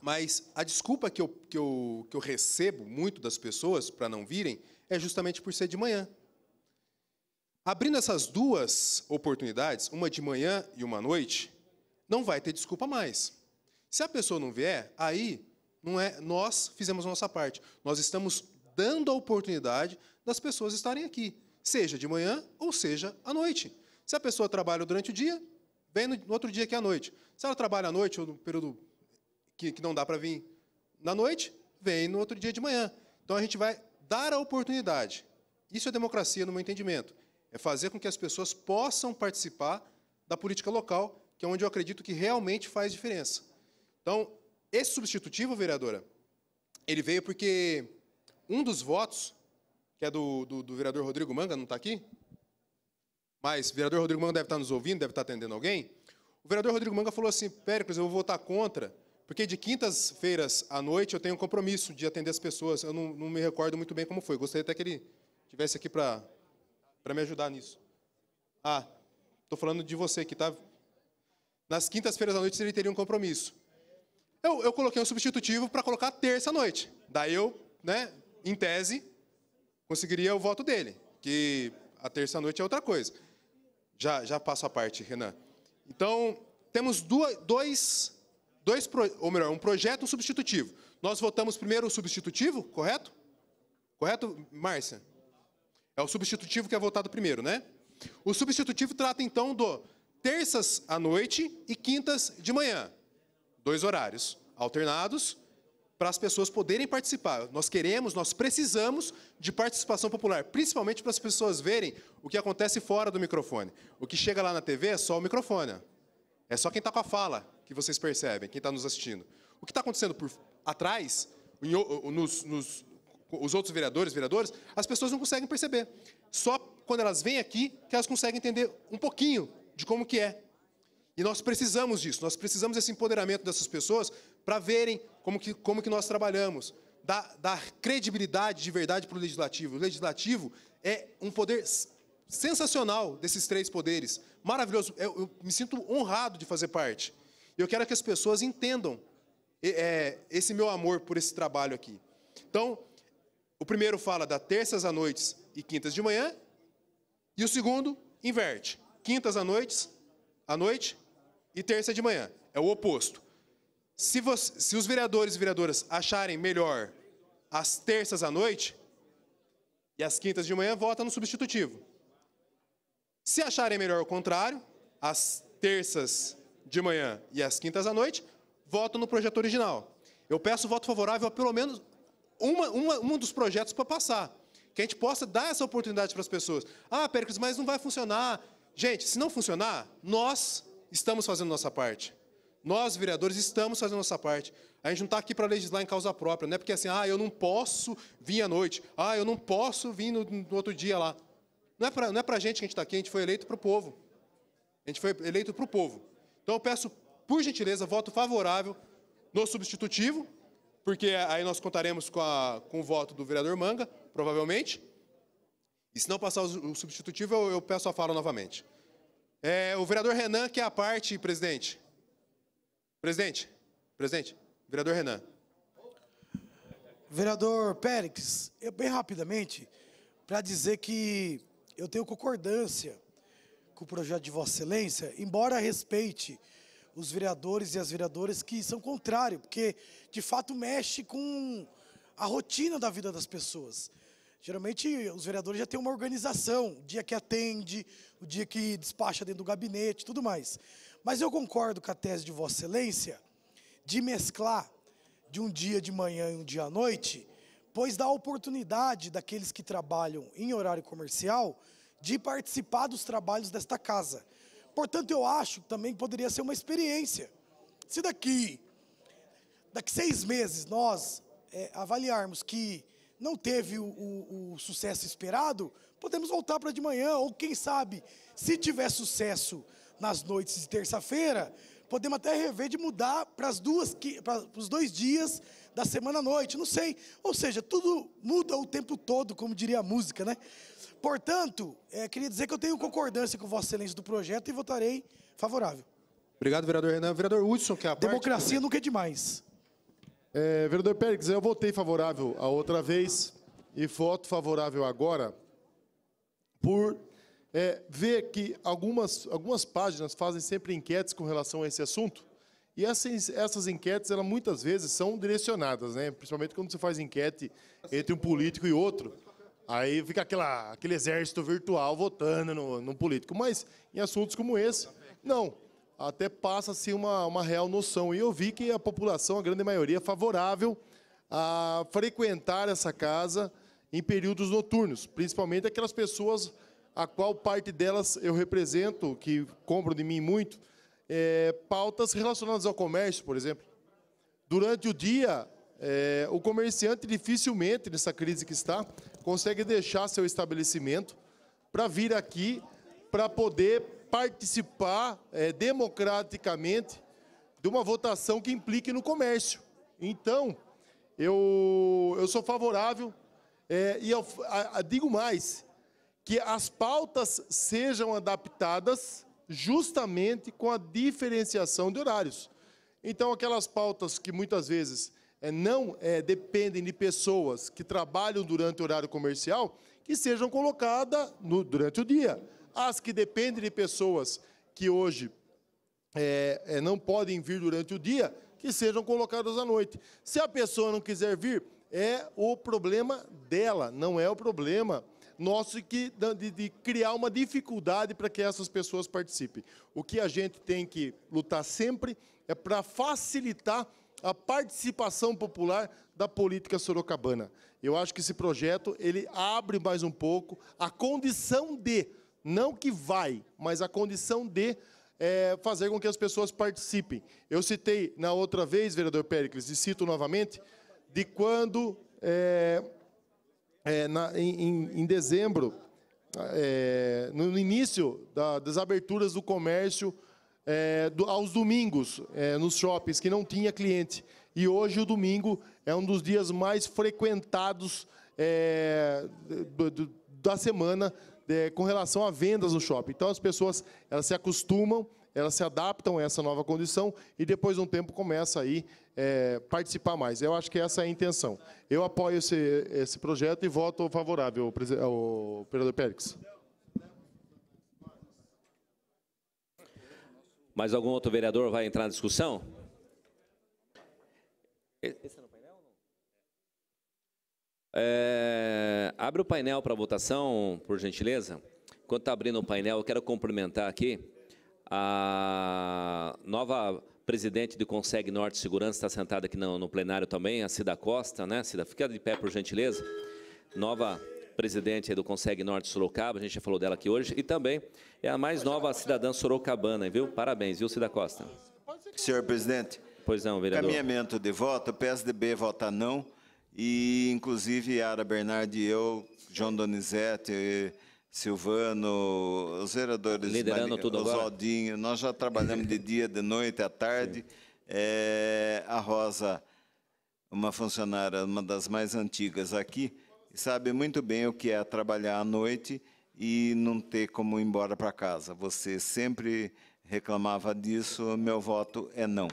Mas a desculpa que eu, que eu, que eu recebo muito das pessoas para não virem é justamente por ser de manhã. Abrindo essas duas oportunidades, uma de manhã e uma noite, não vai ter desculpa mais. Se a pessoa não vier, aí não é nós fizemos a nossa parte. Nós estamos dando a oportunidade das pessoas estarem aqui, seja de manhã ou seja à noite. Se a pessoa trabalha durante o dia, vem no outro dia que é à noite. Se ela trabalha à noite ou no período que, que não dá para vir na noite, vem no outro dia de manhã. Então a gente vai dar a oportunidade. Isso é democracia, no meu entendimento. É fazer com que as pessoas possam participar da política local, que é onde eu acredito que realmente faz diferença. Então, esse substitutivo, vereadora, ele veio porque um dos votos, que é do, do, do vereador Rodrigo Manga, não está aqui? Mas o vereador Rodrigo Manga deve estar tá nos ouvindo, deve estar tá atendendo alguém. O vereador Rodrigo Manga falou assim: Péricles, eu vou votar contra, porque de quintas-feiras à noite eu tenho um compromisso de atender as pessoas. Eu não, não me recordo muito bem como foi. Gostaria até que ele estivesse aqui para me ajudar nisso. Ah, estou falando de você aqui, tá? Nas quintas-feiras à noite ele teria um compromisso. Eu, eu coloquei um substitutivo para colocar terça à noite. Daí eu né, em tese, conseguiria o voto dele, que a terça-noite é outra coisa. Já, já passo a parte, Renan. Então, temos duas, dois, dois, ou melhor, um projeto e um substitutivo. Nós votamos primeiro o substitutivo, correto? Correto, Márcia? É o substitutivo que é votado primeiro, né? O substitutivo trata, então, do terças à noite e quintas de manhã. Dois horários alternados, para as pessoas poderem participar. Nós queremos, nós precisamos de participação popular, principalmente para as pessoas verem o que acontece fora do microfone. O que chega lá na TV é só o microfone. É só quem está com a fala que vocês percebem, quem está nos assistindo. O que está acontecendo por atrás, nos, nos, os outros vereadores, vereadoras, as pessoas não conseguem perceber. Só quando elas vêm aqui que elas conseguem entender um pouquinho de como que é e nós precisamos disso, nós precisamos desse empoderamento dessas pessoas para verem como que, como que nós trabalhamos, dar, dar credibilidade de verdade para o legislativo. O legislativo é um poder sensacional desses três poderes, maravilhoso. Eu, eu me sinto honrado de fazer parte. Eu quero que as pessoas entendam é, esse meu amor por esse trabalho aqui. Então, o primeiro fala da terças à noites e quintas de manhã, e o segundo inverte. Quintas à noites, à noite e terça de manhã. É o oposto. Se, você, se os vereadores e vereadoras acharem melhor as terças à noite e as quintas de manhã, vota no substitutivo. Se acharem melhor o contrário, as terças de manhã e as quintas à noite, votam no projeto original. Eu peço voto favorável a pelo menos uma, uma, um dos projetos para passar. Que a gente possa dar essa oportunidade para as pessoas. Ah, Péricles, mas não vai funcionar. Gente, se não funcionar, nós estamos fazendo nossa parte. Nós, vereadores, estamos fazendo nossa parte. A gente não está aqui para legislar em causa própria, não é porque assim, ah, eu não posso vir à noite, ah, eu não posso vir no, no outro dia lá. Não é para é a gente que a gente está aqui, a gente foi eleito para o povo. A gente foi eleito para o povo. Então eu peço, por gentileza, voto favorável no substitutivo, porque aí nós contaremos com, a, com o voto do vereador Manga, provavelmente. E se não passar o, substitutivo, eu, eu peço a fala novamente. É, o vereador Renan quer é a parte, presidente. Presidente, presidente, vereador Renan. Vereador Périx, eu, bem rapidamente, para dizer que eu tenho concordância com o projeto de Vossa Excelência, embora respeite os vereadores e as vereadoras que são contrários, porque de fato mexe com a rotina da vida das pessoas. Geralmente os vereadores já têm uma organização, o dia que atende, o dia que despacha dentro do gabinete, tudo mais. Mas eu concordo com a tese de Vossa Excelência de mesclar de um dia de manhã e um dia à noite, pois dá oportunidade daqueles que trabalham em horário comercial de participar dos trabalhos desta casa. Portanto, eu acho que também poderia ser uma experiência. Se daqui, daqui seis meses nós é, avaliarmos que não teve o, o, o sucesso esperado, podemos voltar para de manhã, ou quem sabe, se tiver sucesso nas noites de terça-feira, podemos até rever de mudar para os dois dias da semana à noite, não sei. Ou seja, tudo muda o tempo todo, como diria a música, né? Portanto, é, queria dizer que eu tenho concordância com Vossa Excelência do projeto e votarei favorável. Obrigado, vereador Renan. Vereador Hudson, que é a Democracia parte... nunca é demais. É, vereador Pérez, eu votei favorável a outra vez e voto favorável agora por é, ver que algumas, algumas páginas fazem sempre enquetes com relação a esse assunto e essas, essas enquetes, elas muitas vezes são direcionadas, né? principalmente quando você faz enquete entre um político e outro. Aí fica aquela, aquele exército virtual votando no, no político. Mas em assuntos como esse, não até passa-se uma, uma real noção. E eu vi que a população, a grande maioria, é favorável a frequentar essa casa em períodos noturnos, principalmente aquelas pessoas a qual parte delas eu represento, que compram de mim muito, é, pautas relacionadas ao comércio, por exemplo. Durante o dia, é, o comerciante dificilmente, nessa crise que está, consegue deixar seu estabelecimento para vir aqui para poder participar é, democraticamente de uma votação que implique no comércio. Então, eu, eu sou favorável é, e eu, a, a, digo mais, que as pautas sejam adaptadas justamente com a diferenciação de horários. Então, aquelas pautas que muitas vezes é, não é, dependem de pessoas que trabalham durante o horário comercial, que sejam colocadas no, durante o dia as que dependem de pessoas que hoje é, é, não podem vir durante o dia, que sejam colocadas à noite. Se a pessoa não quiser vir, é o problema dela, não é o problema nosso que, de, de criar uma dificuldade para que essas pessoas participem. O que a gente tem que lutar sempre é para facilitar a participação popular da política sorocabana. Eu acho que esse projeto ele abre mais um pouco a condição de não que vai, mas a condição de é, fazer com que as pessoas participem. Eu citei na outra vez, vereador Péricles, e cito novamente, de quando, é, é, na, em, em, dezembro, é, no início da, das aberturas do comércio é, do, aos domingos é, nos shoppings, que não tinha cliente. E hoje o domingo é um dos dias mais frequentados do, do, da semana é, com relação a vendas no shopping. Então, as pessoas elas se acostumam, elas se adaptam a essa nova condição e depois de um tempo começa aí é, participar mais. Eu acho que essa é a intenção. Eu apoio esse, esse projeto e voto favorável ao vereador Pérez. Mais algum outro vereador vai entrar na discussão? Esse é é, abre o painel para votação, por gentileza. Enquanto está abrindo o painel, eu quero cumprimentar aqui a nova presidente do Conseg Norte Segurança, está sentada aqui no, no, plenário também, a Cida Costa, né, Cida? Fica de pé, por gentileza. Nova presidente do Conseg Norte Sorocaba, a gente já falou dela aqui hoje, e também é a mais nova cidadã sorocabana, viu? Parabéns, viu, Cida Costa? Senhor presidente. Pois não, vereador. Caminhamento de voto, PSDB vota não, e, inclusive, Ara Bernardi e eu, João Donizete, Silvano, os vereadores... Liderando Mari, tudo agora. Oswaldinho, nós já trabalhamos de dia, de noite, à tarde. É, a Rosa, uma funcionária, uma das mais antigas aqui, sabe muito bem o que é trabalhar à noite e não ter como ir embora para casa. Você sempre reclamava disso, meu voto é não.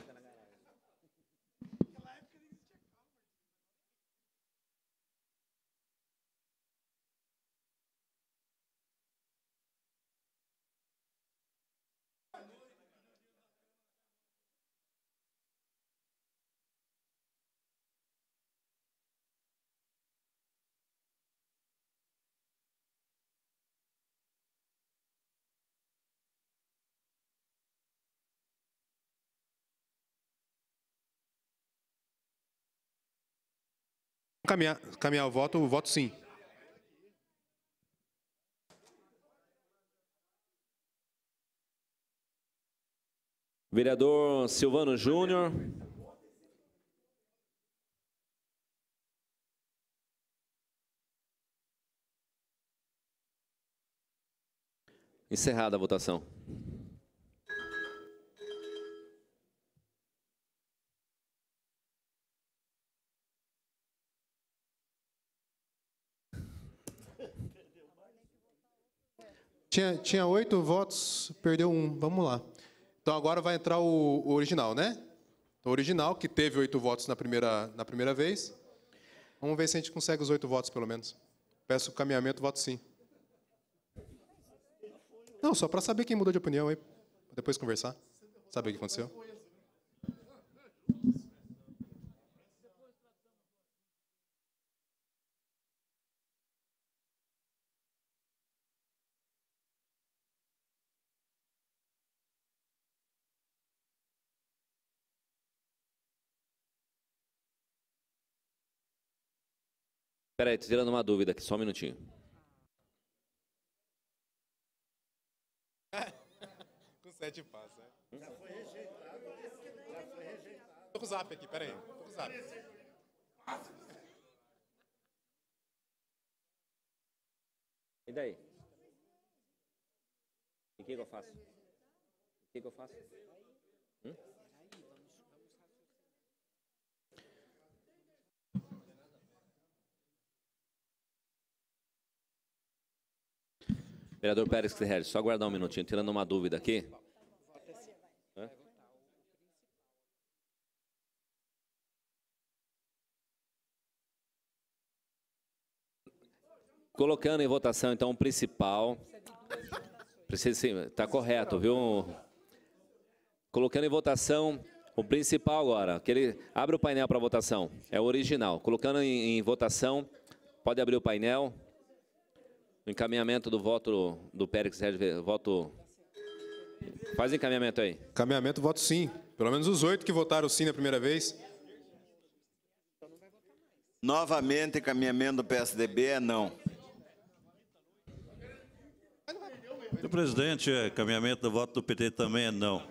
Caminhar, caminhar o voto, o voto sim. Vereador Silvano Júnior. Encerrada a votação. Tinha, tinha oito votos, perdeu um. Vamos lá. Então agora vai entrar o, o original, né? Então, o original, que teve oito votos na primeira, na primeira vez. Vamos ver se a gente consegue os oito votos, pelo menos. Peço caminhamento, voto sim. Não, só para saber quem mudou de opinião aí. Depois conversar. Saber o que aconteceu. Espera aí, estou tirando uma dúvida aqui, só um minutinho. Com sete passos, né? Já foi rejeitado. Já foi rejeitado. Estou com o zap aqui, peraí. Estou com o zap. E daí? O que, que eu faço? O que, que eu faço? Hum? Vereador Pérez Herres, só aguardar um minutinho, tirando uma dúvida aqui. Colocando em votação, então, o principal. Precisa sim, está correto, viu? Colocando em votação o principal agora, que ele abre o painel para votação, é o original. Colocando em, em votação, pode abrir o painel encaminhamento do voto do Pérez Sérgio, voto... Faz encaminhamento aí. Encaminhamento, voto sim. Pelo menos os oito que votaram sim na primeira vez. Novamente, encaminhamento do PSDB é não. Senhor presidente, é, encaminhamento do voto do PT também é não.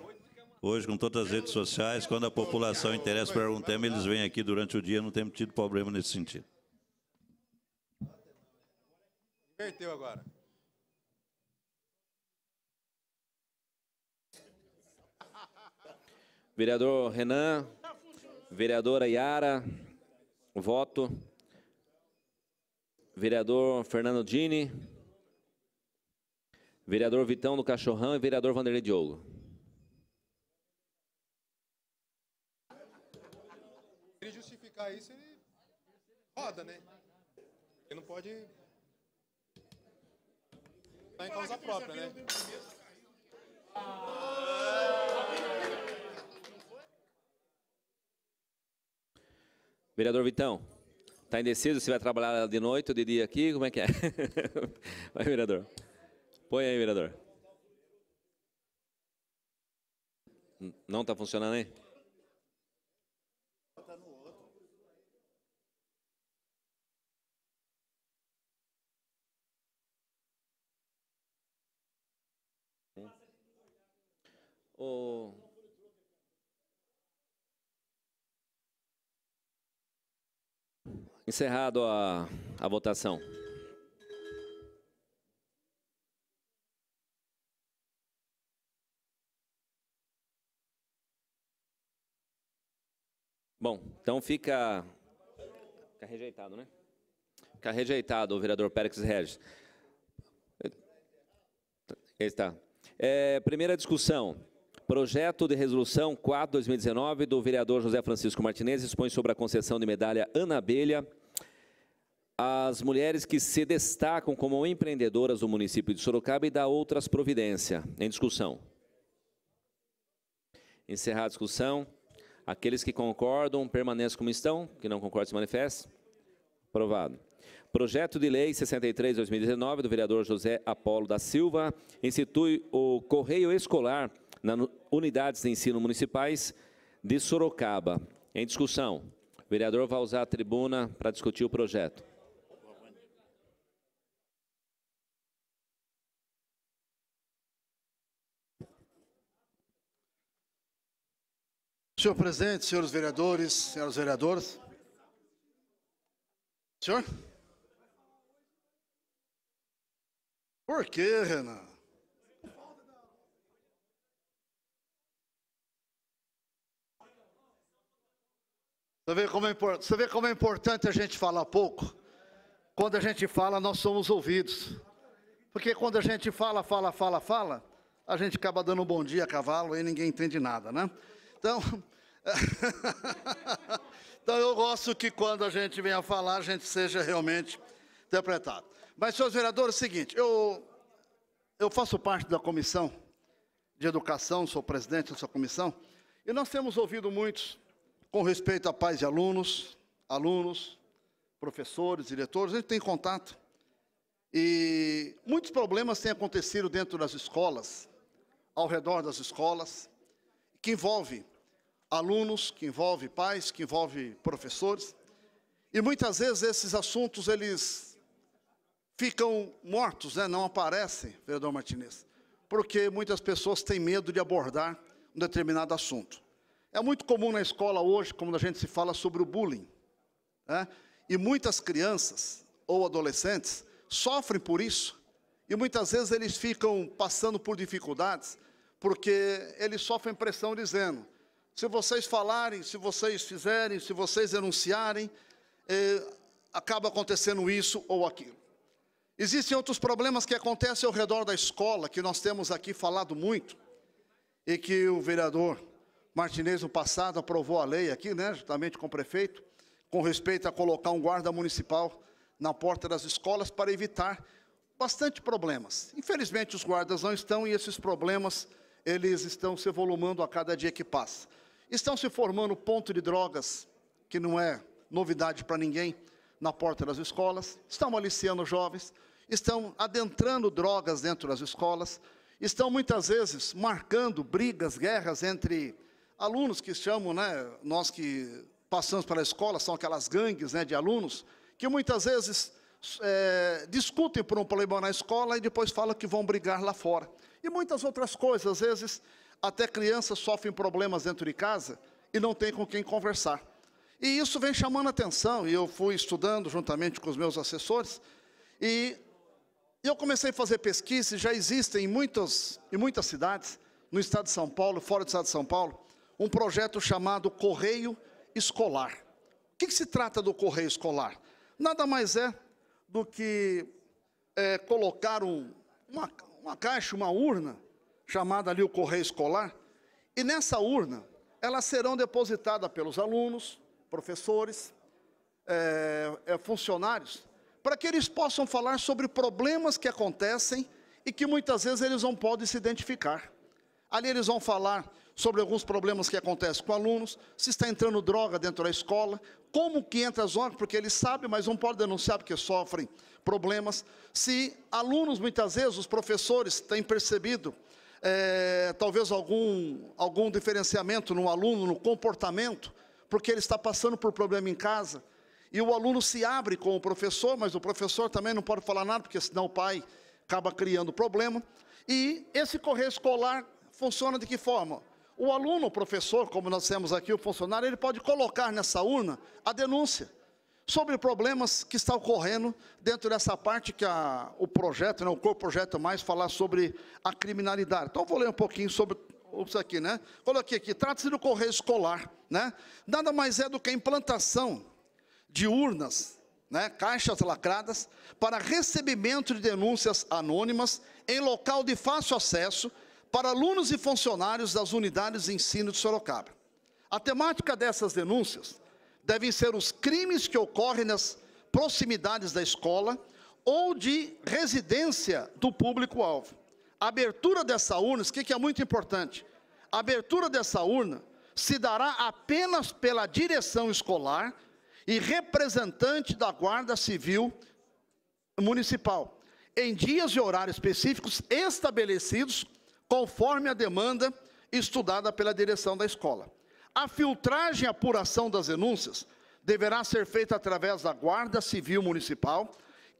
Hoje, com todas as redes sociais, quando a população interessa por algum tema, eles vêm aqui durante o dia, não temos tido problema nesse sentido. Inverteu agora. Vereador Renan, vereadora Yara, voto. Vereador Fernando Dini, vereador Vitão do Cachorrão e vereador Vanderlei Diogo. Se ele justificar isso, ele roda, né? Ele não pode Está em causa própria, né? Vereador Vitão, está indeciso se vai trabalhar de noite ou de dia aqui? Como é que é? Vai, vereador. Põe aí, vereador. Não está funcionando aí? o Encerrado a, a votação. Bom, então fica, fica rejeitado, né? Fica rejeitado o vereador Pérez Regis. Está. É, primeira discussão. Projeto de resolução 4-2019 do vereador José Francisco Martinez expõe sobre a concessão de medalha Ana Abelha às mulheres que se destacam como empreendedoras do município de Sorocaba e dá outras providência. Em discussão. Encerrar a discussão. Aqueles que concordam permaneçam como estão, que não concordam se manifeste. Aprovado. Projeto de Lei 63-2019 do vereador José Apolo da Silva institui o Correio Escolar nas unidades de ensino municipais de Sorocaba. Em discussão, o vereador vai usar a tribuna para discutir o projeto. Senhor presidente, senhores vereadores, senhoras vereadoras. Senhor? Por que, Renan? Você vê, como é, você vê como é importante a gente falar pouco? Quando a gente fala, nós somos ouvidos. Porque quando a gente fala, fala, fala, fala, a gente acaba dando um bom dia a cavalo e ninguém entende nada, né? Então, então eu gosto que quando a gente vem a falar, a gente seja realmente interpretado. Mas, senhores vereadores, é o seguinte, eu, eu faço parte da comissão de educação, sou presidente dessa comissão, e nós temos ouvido muitos com respeito a pais e alunos, alunos, professores, diretores, a gente tem contato. E muitos problemas têm acontecido dentro das escolas, ao redor das escolas, que envolve alunos, que envolve pais, que envolve professores. E muitas vezes esses assuntos eles ficam mortos, né? não aparecem, vereador Martinez, porque muitas pessoas têm medo de abordar um determinado assunto. É muito comum na escola hoje, quando a gente se fala sobre o bullying. Né? E muitas crianças ou adolescentes sofrem por isso. E muitas vezes eles ficam passando por dificuldades, porque eles sofrem pressão dizendo: se vocês falarem, se vocês fizerem, se vocês enunciarem, eh, acaba acontecendo isso ou aquilo. Existem outros problemas que acontecem ao redor da escola, que nós temos aqui falado muito, e que o vereador Martinez, no passado, aprovou a lei aqui, né, juntamente com o prefeito, com respeito a colocar um guarda municipal na porta das escolas para evitar bastante problemas. Infelizmente, os guardas não estão e esses problemas eles estão se evoluindo a cada dia que passa. Estão se formando ponto de drogas, que não é novidade para ninguém, na porta das escolas, estão aliciando jovens, estão adentrando drogas dentro das escolas, estão muitas vezes marcando brigas, guerras entre alunos que chamam, né, nós que passamos pela escola, são aquelas gangues né, de alunos, que muitas vezes é, discutem por um problema na escola e depois falam que vão brigar lá fora. E muitas outras coisas, às vezes até crianças sofrem problemas dentro de casa e não tem com quem conversar. E isso vem chamando atenção, e eu fui estudando juntamente com os meus assessores, e eu comecei a fazer pesquisa, e já existem em muitas, em muitas cidades, no estado de São Paulo, fora do estado de São Paulo, um projeto chamado Correio Escolar. O que, que se trata do Correio Escolar? Nada mais é do que é, colocar um, uma, uma caixa, uma urna, chamada ali o Correio Escolar, e nessa urna elas serão depositadas pelos alunos, professores, é, é, funcionários, para que eles possam falar sobre problemas que acontecem e que muitas vezes eles não podem se identificar. Ali eles vão falar sobre alguns problemas que acontecem com alunos, se está entrando droga dentro da escola, como que entra as drogas, porque eles sabem, mas não podem denunciar porque sofrem problemas. Se alunos, muitas vezes, os professores têm percebido é, talvez algum, algum diferenciamento no aluno, no comportamento, porque ele está passando por problema em casa, e o aluno se abre com o professor, mas o professor também não pode falar nada, porque senão o pai acaba criando problema. E esse correio escolar funciona de que forma? O aluno, o professor, como nós temos aqui, o funcionário, ele pode colocar nessa urna a denúncia sobre problemas que está ocorrendo dentro dessa parte que a, o projeto, né, o corpo projeto mais falar sobre a criminalidade. Então vou ler um pouquinho sobre isso aqui, né? Coloquei aqui, trata-se do correio escolar, né? Nada mais é do que a implantação de urnas, né, caixas lacradas para recebimento de denúncias anônimas em local de fácil acesso para alunos e funcionários das unidades de ensino de Sorocaba. A temática dessas denúncias devem ser os crimes que ocorrem nas proximidades da escola ou de residência do público-alvo. A abertura dessa urna, o que é muito importante, a abertura dessa urna se dará apenas pela direção escolar e representante da Guarda Civil Municipal, em dias e horários específicos estabelecidos conforme a demanda estudada pela direção da escola. A filtragem e apuração das denúncias deverá ser feita através da Guarda Civil Municipal,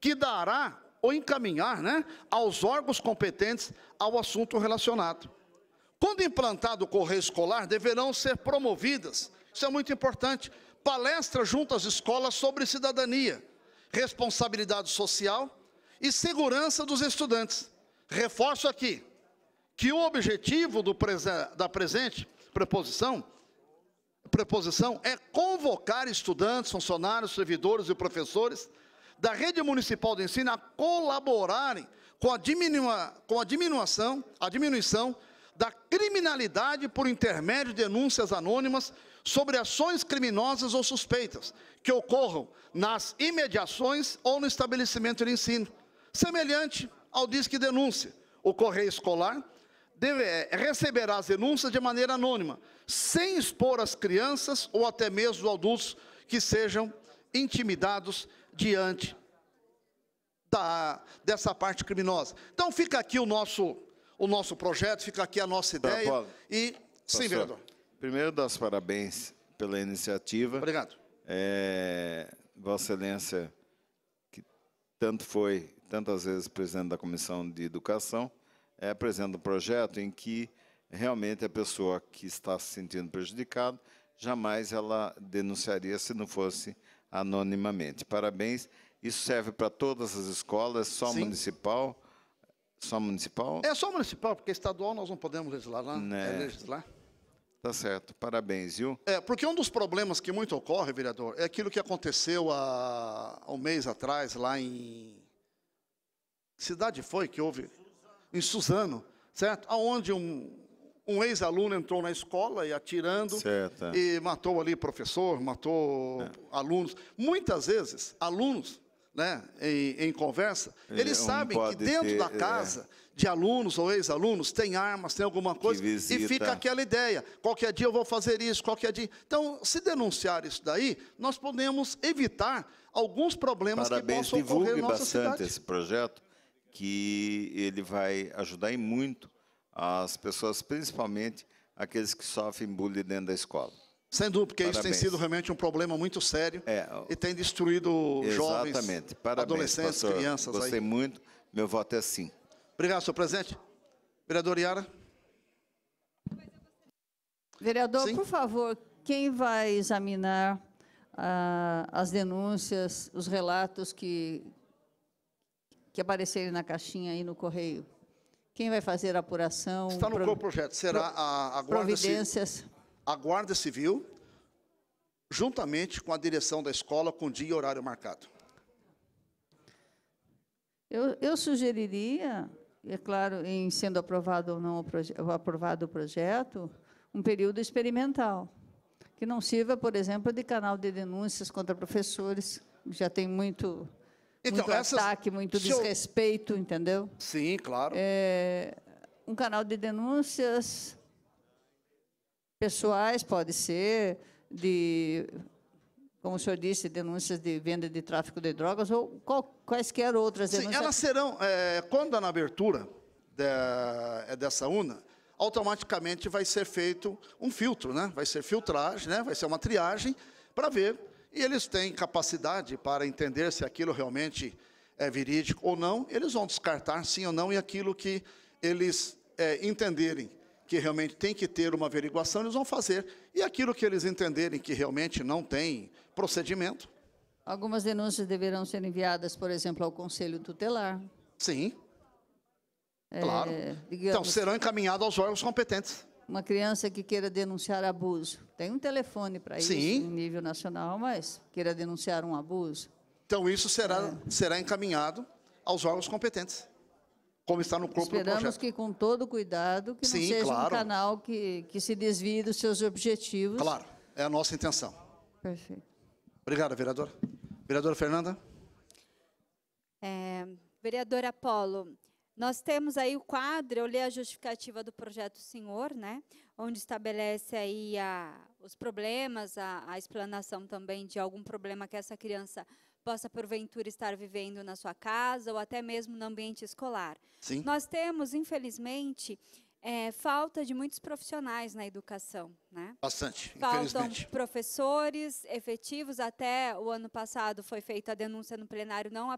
que dará ou encaminhar né, aos órgãos competentes ao assunto relacionado. Quando implantado o correio escolar, deverão ser promovidas, isso é muito importante, palestras junto às escolas sobre cidadania, responsabilidade social e segurança dos estudantes. Reforço aqui, que o objetivo prese, da presente preposição, preposição é convocar estudantes, funcionários, servidores e professores da rede municipal de ensino a colaborarem com a, diminua, com a diminuição, a diminuição da criminalidade por intermédio de denúncias anônimas sobre ações criminosas ou suspeitas que ocorram nas imediações ou no estabelecimento de ensino, semelhante ao Disque Denúncia, o Correio Escolar deve, é, receberá as denúncias de maneira anônima, sem expor as crianças ou até mesmo os adultos que sejam intimidados diante da, dessa parte criminosa. Então fica aqui o nosso, o nosso projeto, fica aqui a nossa ideia. Paulo, e sim, vereador. Primeiro, dar os parabéns pela iniciativa. Obrigado. É, Vossa Excelência, que tanto foi, tantas vezes presidente da Comissão de Educação, é, apresenta um projeto em que realmente a pessoa que está se sentindo prejudicada jamais ela denunciaria se não fosse anonimamente. Parabéns. Isso serve para todas as escolas, só Sim. municipal? Só municipal? É só municipal, porque estadual nós não podemos legislar, né? né? É legislar. Tá certo, parabéns, viu? É, porque um dos problemas que muito ocorre, vereador, é aquilo que aconteceu há um mês atrás, lá em. Cidade foi que houve em Suzano, certo? Aonde um, um ex-aluno entrou na escola e atirando certo. É. e matou ali professor, matou é. alunos. Muitas vezes, alunos, né, em, em conversa, eles sabem que dentro ter, da é. casa é. de alunos ou ex-alunos tem armas, tem alguma coisa, e fica aquela ideia: qualquer dia eu vou fazer isso, qualquer dia. Então, se denunciar isso daí, nós podemos evitar alguns problemas Parabéns, que possam ocorrer na nossa bastante esse projeto que ele vai ajudar e muito as pessoas, principalmente aqueles que sofrem bullying dentro da escola. Sem dúvida, porque Parabéns. isso tem sido realmente um problema muito sério é, e tem destruído jovens, Parabéns, adolescentes, pastor, crianças. Gostei aí. muito, meu voto é sim. Obrigado, senhor presidente. Vereador Iara. Vereador, sim? por favor, quem vai examinar ah, as denúncias, os relatos que que aparecerem na caixinha aí no correio. Quem vai fazer a apuração? Está no pro, projeto. Será a, a guarda providências. a Guarda Civil, juntamente com a direção da escola, com dia e horário marcado. Eu, eu sugeriria, é claro, em sendo aprovado ou não o aprovado o projeto, um período experimental, que não sirva, por exemplo, de canal de denúncias contra professores, já tem muito então, muito essas... ataque, muito desrespeito, entendeu? Sim, claro. É, um canal de denúncias pessoais, pode ser, de, como o senhor disse, denúncias de venda de tráfico de drogas ou qual, quaisquer outras denúncias. Sim, elas serão, é, quando é na abertura de, é dessa UNA, automaticamente vai ser feito um filtro, né? vai ser filtragem, né? vai ser uma triagem para ver e eles têm capacidade para entender se aquilo realmente é verídico ou não, eles vão descartar sim ou não, e aquilo que eles é, entenderem que realmente tem que ter uma averiguação, eles vão fazer, e aquilo que eles entenderem que realmente não tem procedimento. Algumas denúncias deverão ser enviadas, por exemplo, ao Conselho Tutelar. Sim. É, claro. então, serão encaminhadas aos órgãos competentes uma criança que queira denunciar abuso, tem um telefone para isso em nível nacional, mas queira denunciar um abuso. Então, isso será, é. será encaminhado aos órgãos competentes, como está no corpo Esperamos do Esperamos que, com todo cuidado, que Sim, não seja claro. um canal que, que se desvie dos seus objetivos. Claro, é a nossa intenção. Perfeito. obrigada vereadora. Vereadora Fernanda. É, vereadora Apolo, nós temos aí o quadro, eu li a justificativa do projeto Senhor, né, onde estabelece aí a, os problemas, a, a explanação também de algum problema que essa criança possa porventura estar vivendo na sua casa ou até mesmo no ambiente escolar. Sim. Nós temos, infelizmente, é, falta de muitos profissionais na educação. Né? Bastante, Faltam professores efetivos. Até o ano passado foi feita a denúncia no plenário, não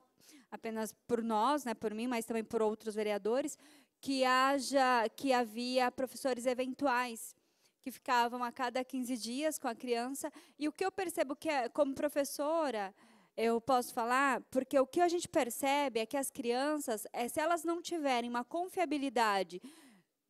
apenas por nós, né, por mim, mas também por outros vereadores, que, haja, que havia professores eventuais que ficavam a cada 15 dias com a criança. E o que eu percebo que, é, como professora, eu posso falar, porque o que a gente percebe é que as crianças, é, se elas não tiverem uma confiabilidade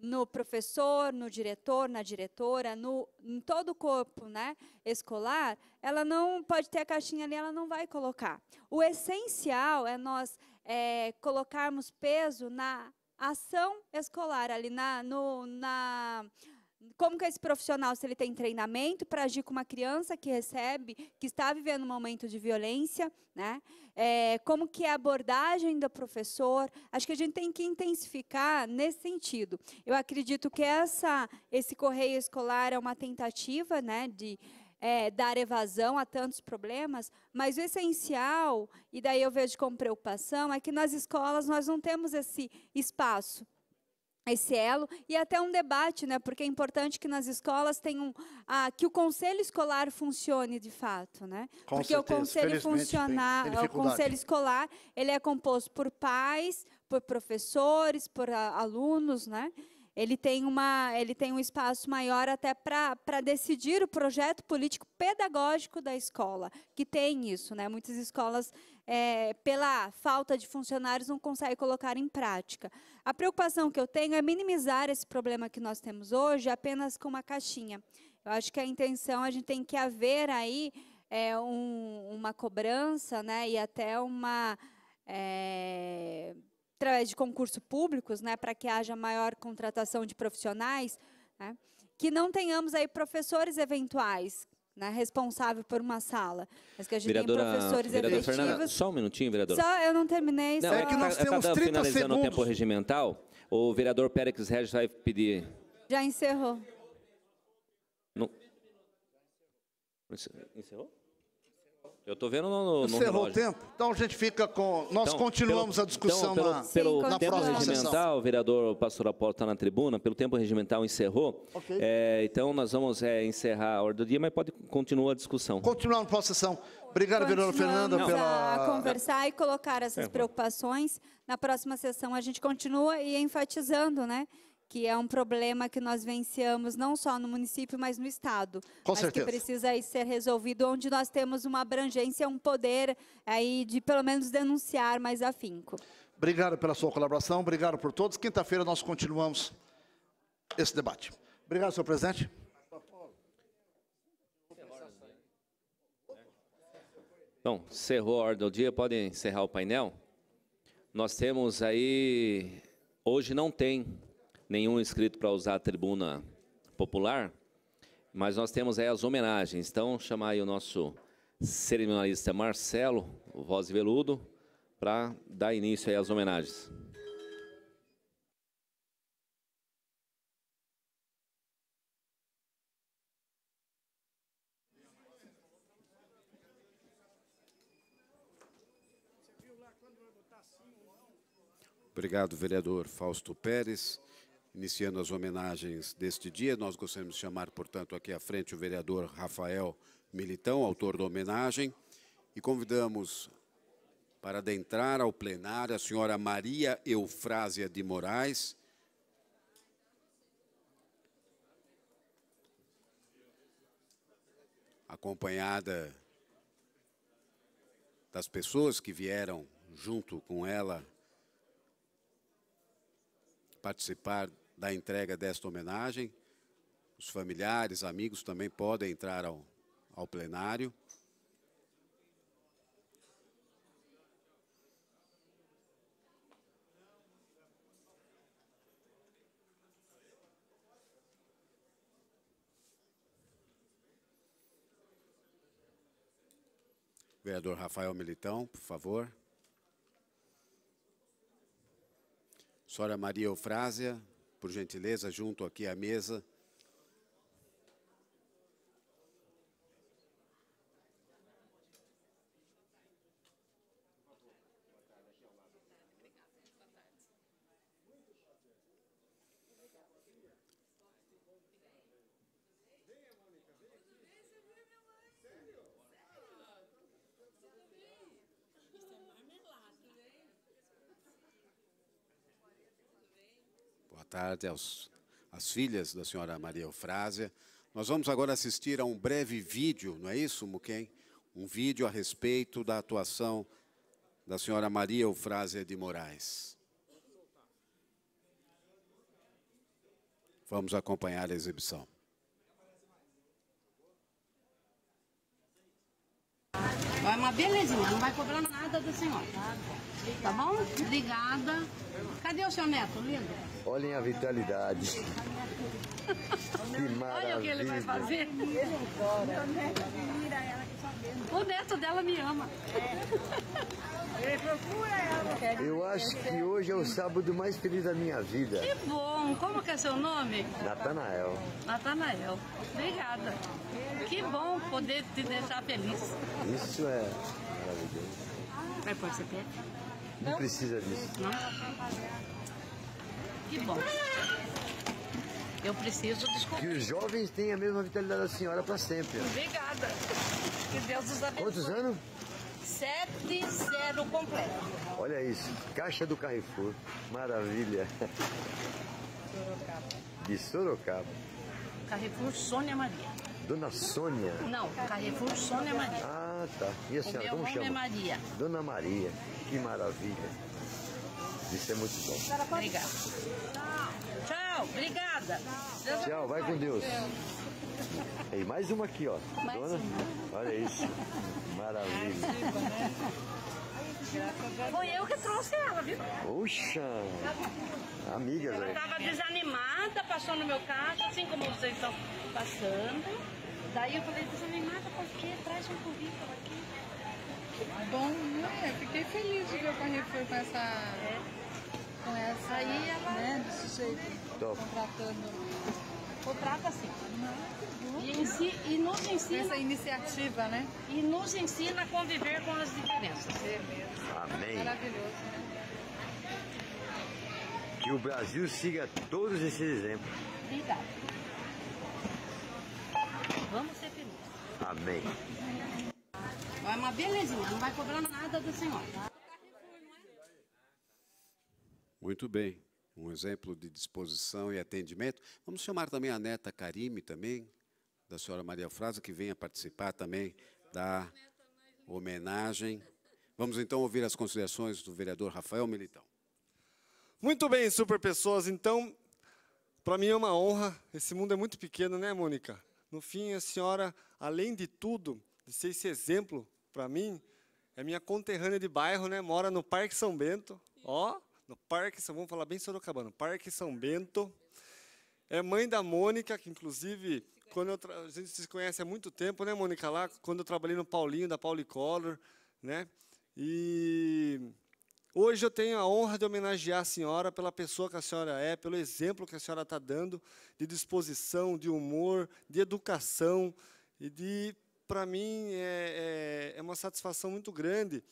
no professor, no diretor, na diretora, no, em todo o corpo né, escolar, ela não pode ter a caixinha ali, ela não vai colocar. O essencial é nós é, colocarmos peso na ação escolar, ali na, no, na como que esse profissional, se ele tem treinamento para agir com uma criança que recebe, que está vivendo um momento de violência, né? É, como que é a abordagem do professor? Acho que a gente tem que intensificar nesse sentido. Eu acredito que essa, esse correio escolar é uma tentativa, né, de é, dar evasão a tantos problemas, mas o essencial, e daí eu vejo com preocupação, é que nas escolas nós não temos esse espaço esse elo e até um debate, né? Porque é importante que nas escolas tenham ah, que o conselho escolar funcione de fato, né? Com porque certeza. o conselho funcionar, o conselho escolar, ele é composto por pais, por professores, por ah, alunos, né? Ele tem, uma, ele tem um espaço maior até para decidir o projeto político pedagógico da escola, que tem isso, né? Muitas escolas é, pela falta de funcionários, não consegue colocar em prática. A preocupação que eu tenho é minimizar esse problema que nós temos hoje apenas com uma caixinha. Eu acho que a intenção, a gente tem que haver aí é, um, uma cobrança né, e até uma. É, através de concursos públicos, né, para que haja maior contratação de profissionais, né, que não tenhamos aí professores eventuais né, responsável por uma sala, mas que a gente vereadora, tem professores vereadora efetivos. Fernanda, só um minutinho, vereador. Só eu não terminei. Não, só... é que nós temos 30 finalizando segundos. o tempo regimental, o vereador Pérex Regis vai pedir... Já encerrou. Não... Encerrou? Eu estou vendo no, no Encerrou o tempo? Então a gente fica com... Nós então, continuamos pelo, a discussão então, na, pelo, pelo na tempo próxima regimental, sessão. O vereador Pastor Apolo está na tribuna, pelo tempo regimental encerrou. Okay. É, então nós vamos é, encerrar a ordem do dia, mas pode continuar a discussão. Continuar na próxima sessão. Obrigado, vereadora Fernanda, não. pela... a conversar e colocar essas é. preocupações. Na próxima sessão a gente continua e enfatizando, né? que é um problema que nós venciamos não só no município, mas no estado. Com mas certeza. que precisa ser resolvido, onde nós temos uma abrangência, um poder aí de pelo menos denunciar mais afinco. Obrigado pela sua colaboração, obrigado por todos. Quinta-feira nós continuamos esse debate. Obrigado, senhor presidente. Bom, cerrou a ordem do dia, podem encerrar o painel. Nós temos aí, hoje não tem nenhum inscrito para usar a tribuna popular, mas nós temos aí as homenagens. Então, chamar aí o nosso cerimonialista Marcelo, o Voz e Veludo, para dar início aí às homenagens. Obrigado, vereador Fausto Pérez. Iniciando as homenagens deste dia, nós gostaríamos de chamar, portanto, aqui à frente o vereador Rafael Militão, autor da homenagem, e convidamos para adentrar ao plenário a senhora Maria Eufrásia de Moraes, acompanhada das pessoas que vieram junto com ela participar da entrega desta homenagem. Os familiares, amigos também podem entrar ao, ao plenário. Vereador Rafael Militão, por favor. Sra. Maria Eufrásia, por gentileza, junto aqui à mesa. tarde aos, às filhas da senhora Maria Eufrásia. Nós vamos agora assistir a um breve vídeo, não é isso, Muquem? Um vídeo a respeito da atuação da senhora Maria Eufrásia de Moraes. Vamos acompanhar a exibição. É uma belezinha, não vai cobrar nada do senhor. Tá bom? Obrigada. Cadê o seu neto, lindo? Olhem a vitalidade. que maravilha. Olha o que ele vai fazer. o neto dela me ama. É. Ele procura ela. Eu acho que hoje é o sábado mais feliz da minha vida. Que bom! Como que é seu nome? Natanael. Natanael. Obrigada. Que bom poder te deixar feliz. Isso é maravilhoso. Vai por CPF? Não precisa disso. Não? Que bom. Eu preciso descobrir. Que os jovens tenham a mesma vitalidade da senhora para sempre. Obrigada. Que Deus os abençoe. Quantos anos? 70 completo. Olha isso, caixa do Carrefour. Maravilha. Sorocaba. De Sorocaba. Carrefour Sônia Maria. Dona Sônia? Não, Carrefour Sônia Maria. Ah, tá. E a assim, senhora, como é chama? Dona Maria. Dona Maria, que maravilha. Isso é muito bom. Obrigada. Tchau, obrigada. Deus Tchau, vai com Deus. E mais uma aqui, ó. Mais Dona, uma. olha isso. Maravilha. Foi eu que trouxe ela, viu? Puxa! Amigas, Ela Tava desanimada, passou no meu carro, assim como vocês estão passando. Daí eu falei, você me mata por quê? Traz um currículo aqui. Bom, né? Fiquei feliz de ver o Carrefour com essa... É. Com essa... Aí ela... Né, do sujeito Top. contratando... Contrata sim. Não, e, e nos ensina... Essa iniciativa, né? E nos ensina a conviver com as diferenças. É Amém. Maravilhoso, né? Que o Brasil siga todos esses exemplos. Verdade. Vamos ser felizes. Amém. É uma belezinha, não vai cobrar nada do Senhor. Tá? Muito bem. Um exemplo de disposição e atendimento. Vamos chamar também a neta Karime, também, da senhora Maria Frasa, que venha participar também da homenagem. Vamos então ouvir as considerações do vereador Rafael Militão. Muito bem, super pessoas. Então, para mim é uma honra. Esse mundo é muito pequeno, né, Mônica? No fim, a senhora, além de tudo, de ser esse exemplo para mim, é minha conterrânea de bairro, né? Mora no Parque São Bento. Ó, no Parque São, vamos falar bem no Parque São Bento. É mãe da Mônica, que inclusive quando eu, a gente se conhece há muito tempo, né, Mônica? Lá, quando eu trabalhei no Paulinho, da Pauli Collor, né? E Hoje eu tenho a honra de homenagear a senhora pela pessoa que a senhora é, pelo exemplo que a senhora está dando de disposição, de humor, de educação e de, para mim, é, é, é uma satisfação muito grande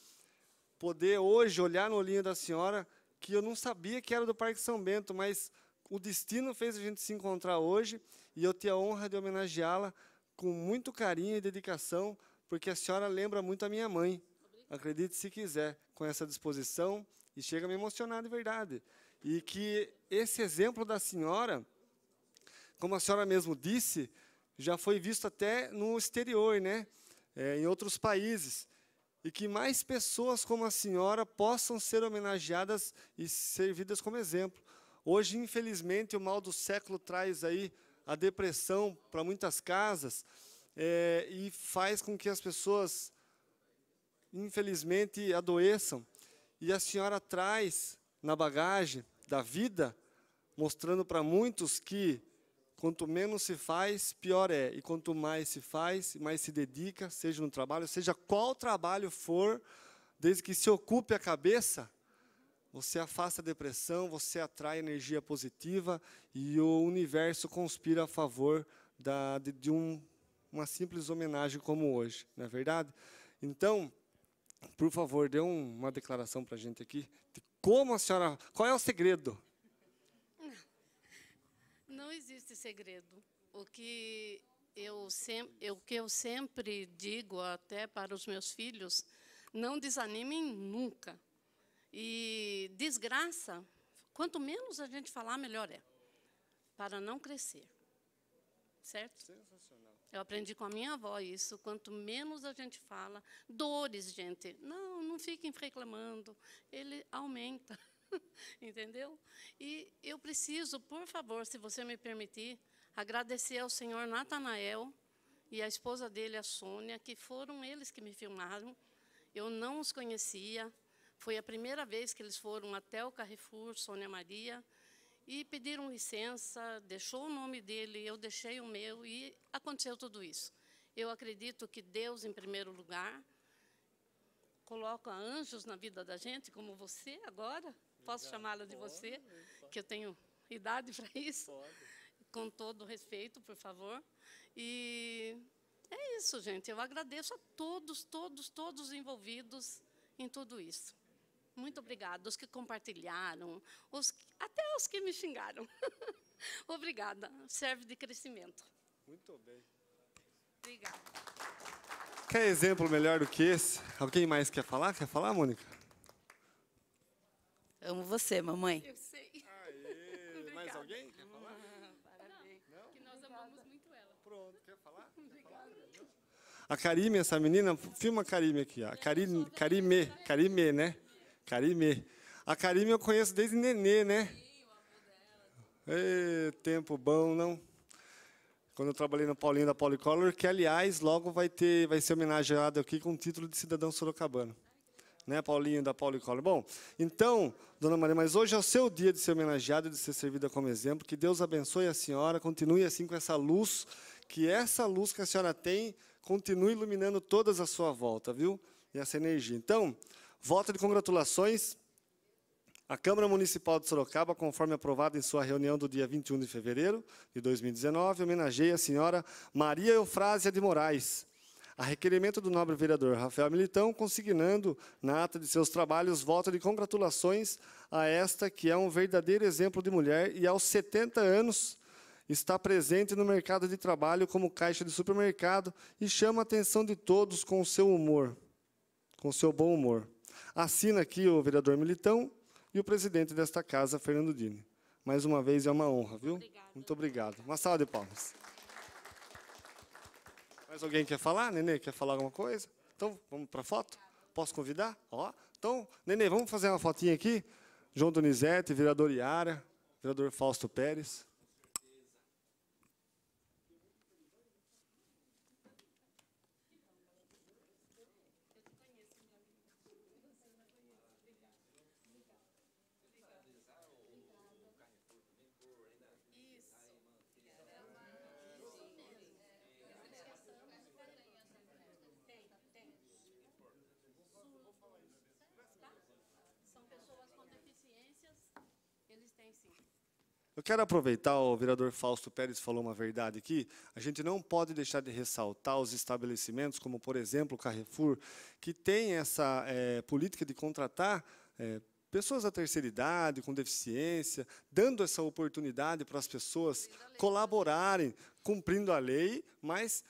poder hoje olhar no olhinho da senhora que eu não sabia que era do Parque São Bento, mas o destino fez a gente se encontrar hoje e eu tenho a honra de homenageá-la com muito carinho e dedicação, porque a senhora lembra muito a minha mãe acredite se quiser, com essa disposição e chega a me emocionar de verdade. E que esse exemplo da senhora, como a senhora mesmo disse, já foi visto até no exterior, né? É, em outros países. E que mais pessoas como a senhora possam ser homenageadas e servidas como exemplo. Hoje, infelizmente, o mal do século traz aí a depressão para muitas casas é, e faz com que as pessoas infelizmente adoeçam. E a senhora traz na bagagem da vida, mostrando para muitos que quanto menos se faz, pior é. E quanto mais se faz, mais se dedica, seja no trabalho, seja qual trabalho for, desde que se ocupe a cabeça, você afasta a depressão, você atrai energia positiva e o universo conspira a favor da, de, de um, uma simples homenagem como hoje, não é verdade? Então, por favor, dê uma declaração para a gente aqui. De como a senhora. Qual é o segredo? Não existe segredo. O que eu, sem, eu, que eu sempre digo, até para os meus filhos, não desanimem nunca. E desgraça, quanto menos a gente falar, melhor é. Para não crescer. Certo? Eu aprendi com a minha avó isso. Quanto menos a gente fala, dores, gente. Não, não fiquem reclamando. Ele aumenta. Entendeu? E eu preciso, por favor, se você me permitir, agradecer ao senhor Natanael e à esposa dele, a Sônia, que foram eles que me filmaram. Eu não os conhecia. Foi a primeira vez que eles foram até o Carrefour, Sônia Maria e pediram licença, deixou o nome dele, eu deixei o meu e aconteceu tudo isso. Eu acredito que Deus, em primeiro lugar, coloca anjos na vida da gente, como você agora, posso chamá-la de você, que eu tenho idade para isso, com todo respeito, por favor. E é isso, gente, eu agradeço a todos, todos, todos envolvidos em tudo isso. Muito obrigada. Os que compartilharam, os, até os que me xingaram. obrigada. Serve de crescimento. Muito bem. Obrigada. Quer exemplo melhor do que esse? Alguém mais quer falar? Quer falar, Mônica? Amo você, mamãe. Eu sei. Aê, mais alguém quer falar? parabéns. Não, nós amamos muito ela. Pronto, quer falar? Obrigada. A Karime, essa menina, filma a Karime aqui. A Karime, Karime, Karime, né? Karime. A Karime eu conheço desde nenê, né? Sim, o avô dela. tempo bom, não? Quando eu trabalhei no Paulinho da Policolor, que aliás logo vai ter, vai ser homenageado aqui com o título de cidadão sorocabano. Né, Paulinho da Policolor. Bom, então, dona Maria, mas hoje é o seu dia de ser homenageada, de ser servida como exemplo. Que Deus abençoe a senhora, continue assim com essa luz, que essa luz que a senhora tem continue iluminando todas à sua volta, viu? E essa energia. Então, Voto de congratulações. A Câmara Municipal de Sorocaba, conforme aprovado em sua reunião do dia 21 de fevereiro de 2019, homenageia a senhora Maria Eufrásia de Moraes, a requerimento do nobre vereador Rafael Militão, consignando na ata de seus trabalhos voto de congratulações a esta que é um verdadeiro exemplo de mulher e aos 70 anos está presente no mercado de trabalho como caixa de supermercado e chama a atenção de todos com seu humor, com seu bom humor. Assina aqui o vereador Militão e o presidente desta casa, Fernando Dini. Mais uma vez é uma honra, viu? Obrigada. Muito obrigado. Uma salva de palmas. Mais alguém quer falar? Nenê, quer falar alguma coisa? Então, vamos para a foto? Posso convidar? Ó. Então, Nenê, vamos fazer uma fotinha aqui? João Donizete, vereador Iara, vereador Fausto Pérez. quero aproveitar, o vereador Fausto Pérez falou uma verdade aqui, a gente não pode deixar de ressaltar os estabelecimentos, como, por exemplo, o Carrefour, que tem essa é, política de contratar é, pessoas da terceira idade, com deficiência, dando essa oportunidade para as pessoas colaborarem, cumprindo a lei, mas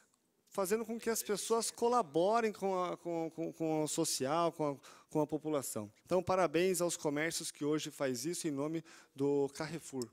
fazendo com que as pessoas colaborem com, a, com, com, com o social, com a, com a população. Então, parabéns aos comércios que hoje faz isso em nome do Carrefour.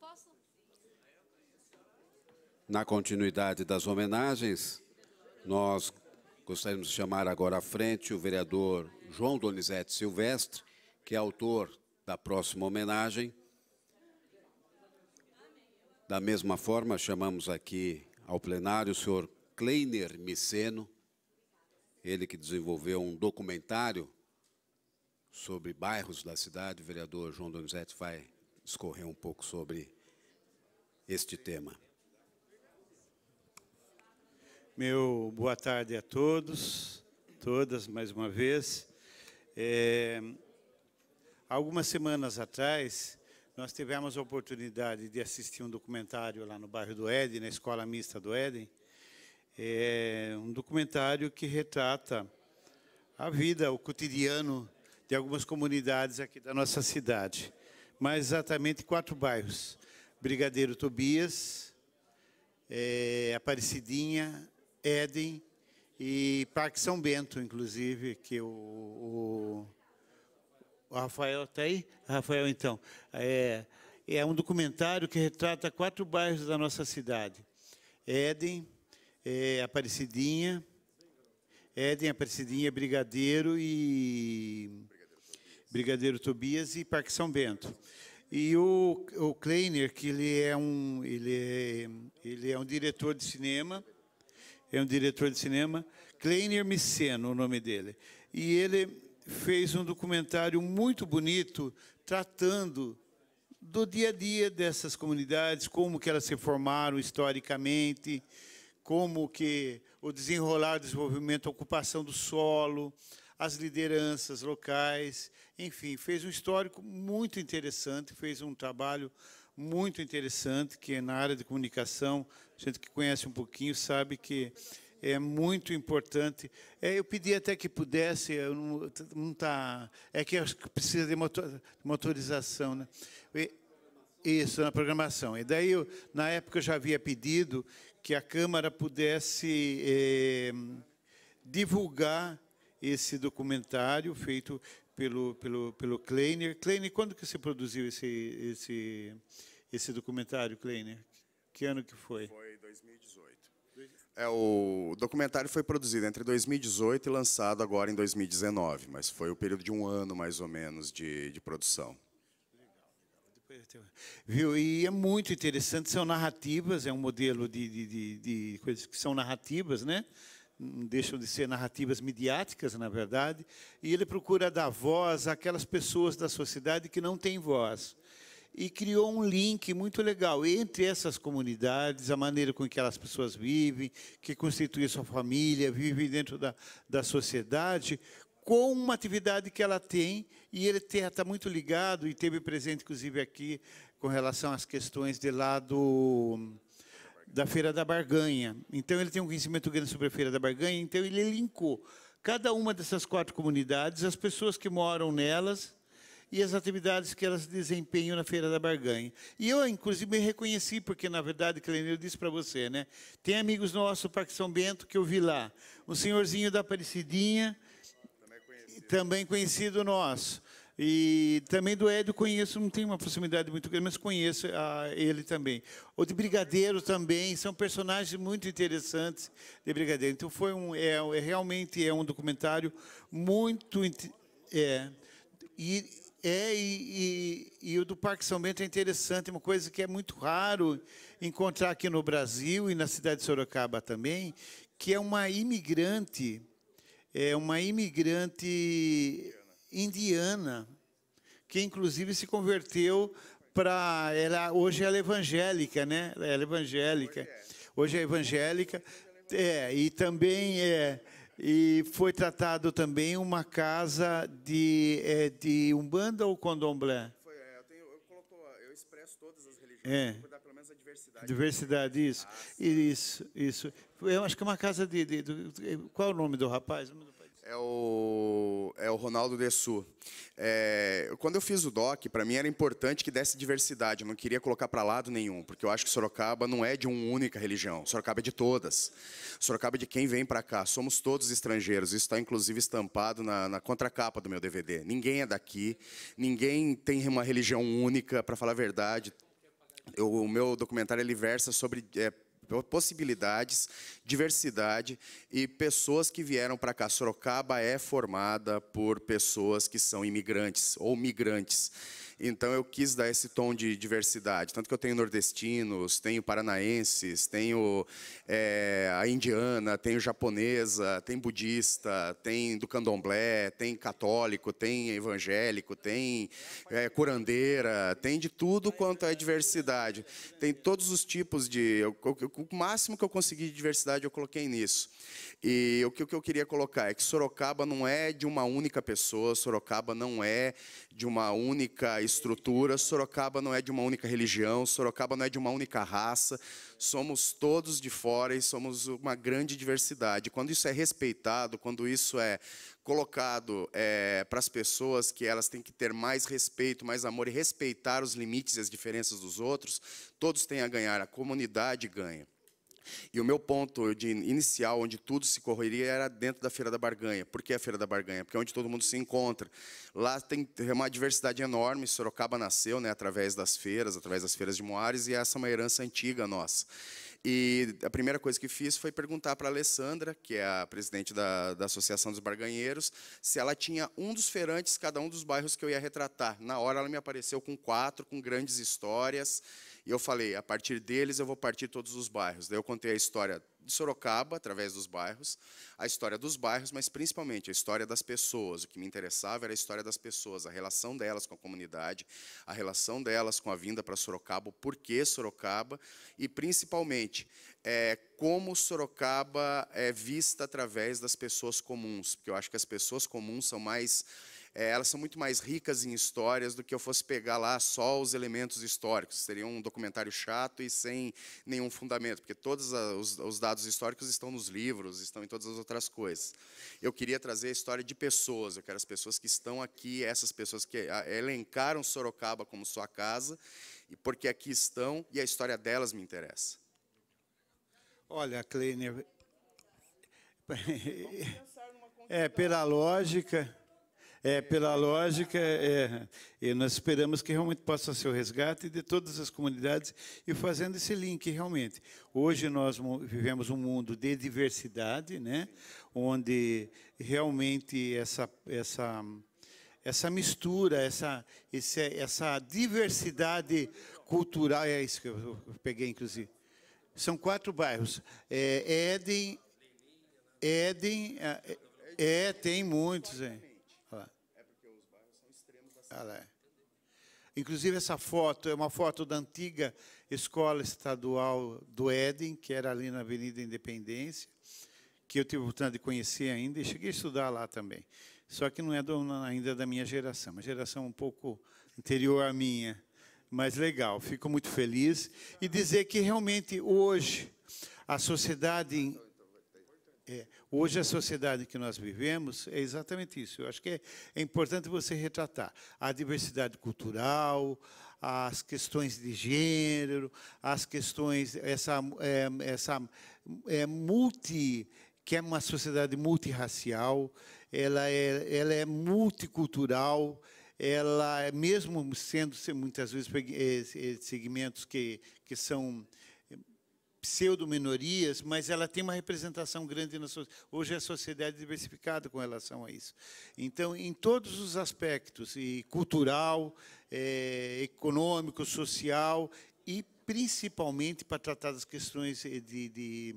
Posso? Na continuidade das homenagens, nós gostaríamos de chamar agora à frente o vereador João Donizete Silvestre, que é autor da próxima homenagem. Da mesma forma, chamamos aqui ao plenário o senhor Kleiner Miceno, ele que desenvolveu um documentário sobre bairros da cidade. O vereador João Donizete vai discorrer um pouco sobre este tema. Meu boa tarde a todos, todas, mais uma vez. É, algumas semanas atrás, nós tivemos a oportunidade de assistir um documentário lá no bairro do Éden, na Escola Mista do Éden. É um documentário que retrata a vida, o cotidiano de algumas comunidades aqui da nossa cidade mais exatamente quatro bairros: Brigadeiro Tobias, é, Aparecidinha, Éden e Parque São Bento, inclusive, que o, o Rafael está aí? Rafael, então. É, é um documentário que retrata quatro bairros da nossa cidade: Éden, é, Aparecidinha, Éden, Aparecidinha, Brigadeiro e Brigadeiro Tobias e Parque São Bento. E o, o Kleiner, que ele é, um, ele, é, ele é um diretor de cinema, é um diretor de cinema, Kleiner Miceno, o nome dele. E ele fez um documentário muito bonito tratando do dia a dia dessas comunidades, como que elas se formaram historicamente, como que o desenrolar, o desenvolvimento, a ocupação do solo, as lideranças locais, enfim, fez um histórico muito interessante, fez um trabalho muito interessante, que é na área de comunicação, gente que conhece um pouquinho sabe que é muito importante. É, eu pedi até que pudesse, eu não, não tá, é que acho que precisa de motor, motorização, né? E, isso, na programação. E daí, eu, na época, eu já havia pedido que a Câmara pudesse eh, divulgar esse documentário feito pelo, pelo, pelo Kleiner. Kleiner, quando que você produziu esse, esse, esse documentário, Kleiner? Que ano que foi? Foi 2018. É, o documentário foi produzido entre 2018 e lançado agora em 2019, mas foi o período de um ano, mais ou menos, de, de produção. Viu? E é muito interessante, são narrativas, é um modelo de, de, de, de coisas que são narrativas, né? Hum, deixam de ser narrativas midiáticas, na verdade, e ele procura dar voz àquelas pessoas da sociedade que não têm voz. E criou um link muito legal entre essas comunidades, a maneira com que elas pessoas vivem, que constituem sua família, vivem dentro da, da sociedade, com uma atividade que ela tem, e ele está muito ligado, e teve presente, inclusive, aqui, com relação às questões de lado da Feira da Barganha. Então, ele tem um conhecimento grande sobre a Feira da Barganha, então ele linkou cada uma dessas quatro comunidades, as pessoas que moram nelas e as atividades que elas desempenham na Feira da Barganha. E eu, inclusive, me reconheci, porque, na verdade, Clenir, eu disse para você, né? tem amigos nossos do Parque São Bento que eu vi lá. O senhorzinho da Aparecidinha, também é conhecido nosso. E também do Hélio conheço, não tenho uma proximidade muito grande, mas conheço a, ah, ele também. O de Brigadeiro também, são personagens muito interessantes de Brigadeiro. Então foi um, é, é realmente é um documentário muito é e é e, e, e o do Parque São Bento é interessante, uma coisa que é muito raro encontrar aqui no Brasil e na cidade de Sorocaba também, que é uma imigrante, é uma imigrante indiana, que inclusive se converteu para ela hoje ela é evangélica, né? Ela é evangélica. Hoje é evangélica. É, e também é e foi tratado também uma casa de é, de Umbanda ou Condomblé? Foi, é, eu, tenho, eu, coloco, eu expresso todas as religiões, é. vou dar pelo menos a diversidade. Diversidade, isso. Ah, isso, isso. Eu acho que é uma casa de, de, de qual é o nome do rapaz? é o, é o Ronaldo Dessu. É, quando eu fiz o DOC, para mim era importante que desse diversidade, eu não queria colocar para lado nenhum, porque eu acho que Sorocaba não é de uma única religião, Sorocaba é de todas. Sorocaba é de quem vem para cá, somos todos estrangeiros, isso está inclusive estampado na, na contracapa do meu DVD. Ninguém é daqui, ninguém tem uma religião única, para falar a verdade. Eu, o meu documentário ele versa sobre é, possibilidades, diversidade e pessoas que vieram para cá. Sorocaba é formada por pessoas que são imigrantes ou migrantes. Então eu quis dar esse tom de diversidade. Tanto que eu tenho nordestinos, tenho paranaenses, tenho é, a indiana, tenho japonesa, tem budista, tem do candomblé, tem católico, tem evangélico, tem é, curandeira, tem de tudo quanto é diversidade. Tem todos os tipos de. Eu, o máximo que eu consegui de diversidade eu coloquei nisso. E o que, o que eu queria colocar é que Sorocaba não é de uma única pessoa, Sorocaba não é de uma única estrutura, Sorocaba não é de uma única religião, Sorocaba não é de uma única raça, somos todos de fora e somos uma grande diversidade. Quando isso é respeitado, quando isso é colocado é, para as pessoas que elas têm que ter mais respeito, mais amor e respeitar os limites e as diferenças dos outros, todos têm a ganhar, a comunidade ganha. E o meu ponto de inicial, onde tudo se correria, era dentro da Feira da Barganha. Por que a Feira da Barganha? Porque é onde todo mundo se encontra. Lá tem uma diversidade enorme. Sorocaba nasceu né, através das feiras, através das feiras de Moares, e é essa é uma herança antiga nossa. E a primeira coisa que fiz foi perguntar para a Alessandra, que é a presidente da, da, Associação dos Barganheiros, se ela tinha um dos feirantes, cada um dos bairros que eu ia retratar. Na hora, ela me apareceu com quatro, com grandes histórias. E eu falei, a partir deles eu vou partir todos os bairros. Daí eu contei a história de Sorocaba, através dos bairros, a história dos bairros, mas principalmente a história das pessoas. O que me interessava era a história das pessoas, a relação delas com a comunidade, a relação delas com a vinda para Sorocaba, o porquê Sorocaba, e principalmente é, como Sorocaba é vista através das pessoas comuns, porque eu acho que as pessoas comuns são mais é, elas são muito mais ricas em histórias do que eu fosse pegar lá só os elementos históricos. Seria um documentário chato e sem nenhum fundamento, porque todos os, os dados históricos estão nos livros, estão em todas as outras coisas. Eu queria trazer a história de pessoas, eu quero as pessoas que estão aqui, essas pessoas que elencaram Sorocaba como sua casa, e porque aqui estão e a história delas me interessa. Olha, Kleiner. É, pela lógica é, pela lógica, é, é, nós esperamos que realmente possa ser o resgate de todas as comunidades e fazendo esse link realmente. Hoje nós vivemos um mundo de diversidade, né, onde realmente essa, essa, essa mistura, essa, esse, essa diversidade cultural, é isso que eu peguei inclusive. São quatro bairros: é, Éden, Éden, é, é tem muitos. É. É. Inclusive, essa foto é uma foto da antiga Escola Estadual do Éden, que era ali na Avenida Independência, que eu tive a oportunidade de conhecer ainda e cheguei a estudar lá também. Só que não é do, ainda da minha geração, uma geração um pouco anterior à minha. Mas legal, fico muito feliz. E dizer que realmente hoje a sociedade. É, Hoje, a sociedade que nós vivemos é exatamente isso. Eu acho que é, é importante você retratar a diversidade cultural, as questões de gênero, as questões, essa, é, essa é, multi que é uma sociedade multirracial, ela é, ela é multicultural, ela, é, mesmo sendo muitas vezes eh, eh, segmentos que, que são pseudo-minorias, mas ela tem uma representação grande na sociedade. Hoje a sociedade é diversificada com relação a isso. Então, em todos os aspectos, e cultural, é, econômico, social, e principalmente para tratar das questões eh, de, de,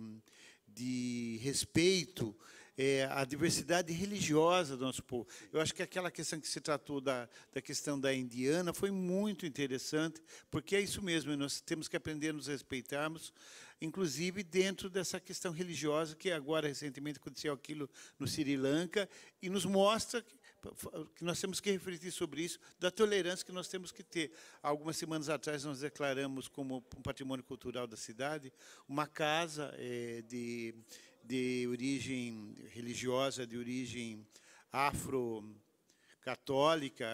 de respeito é, a diversidade religiosa do nosso povo. Eu acho que aquela questão que se tratou da, da questão da indiana foi muito interessante, porque é isso mesmo, nós temos que aprender a nos respeitarmos, inclusive dentro dessa questão religiosa que agora recentemente aconteceu aquilo no Sri Lanka e nos mostra que, que nós temos que refletir sobre isso, da tolerância que nós temos que ter. Há algumas semanas atrás, nós declaramos como um patrimônio cultural da cidade uma casa é, de de origem religiosa, de origem afro-católica,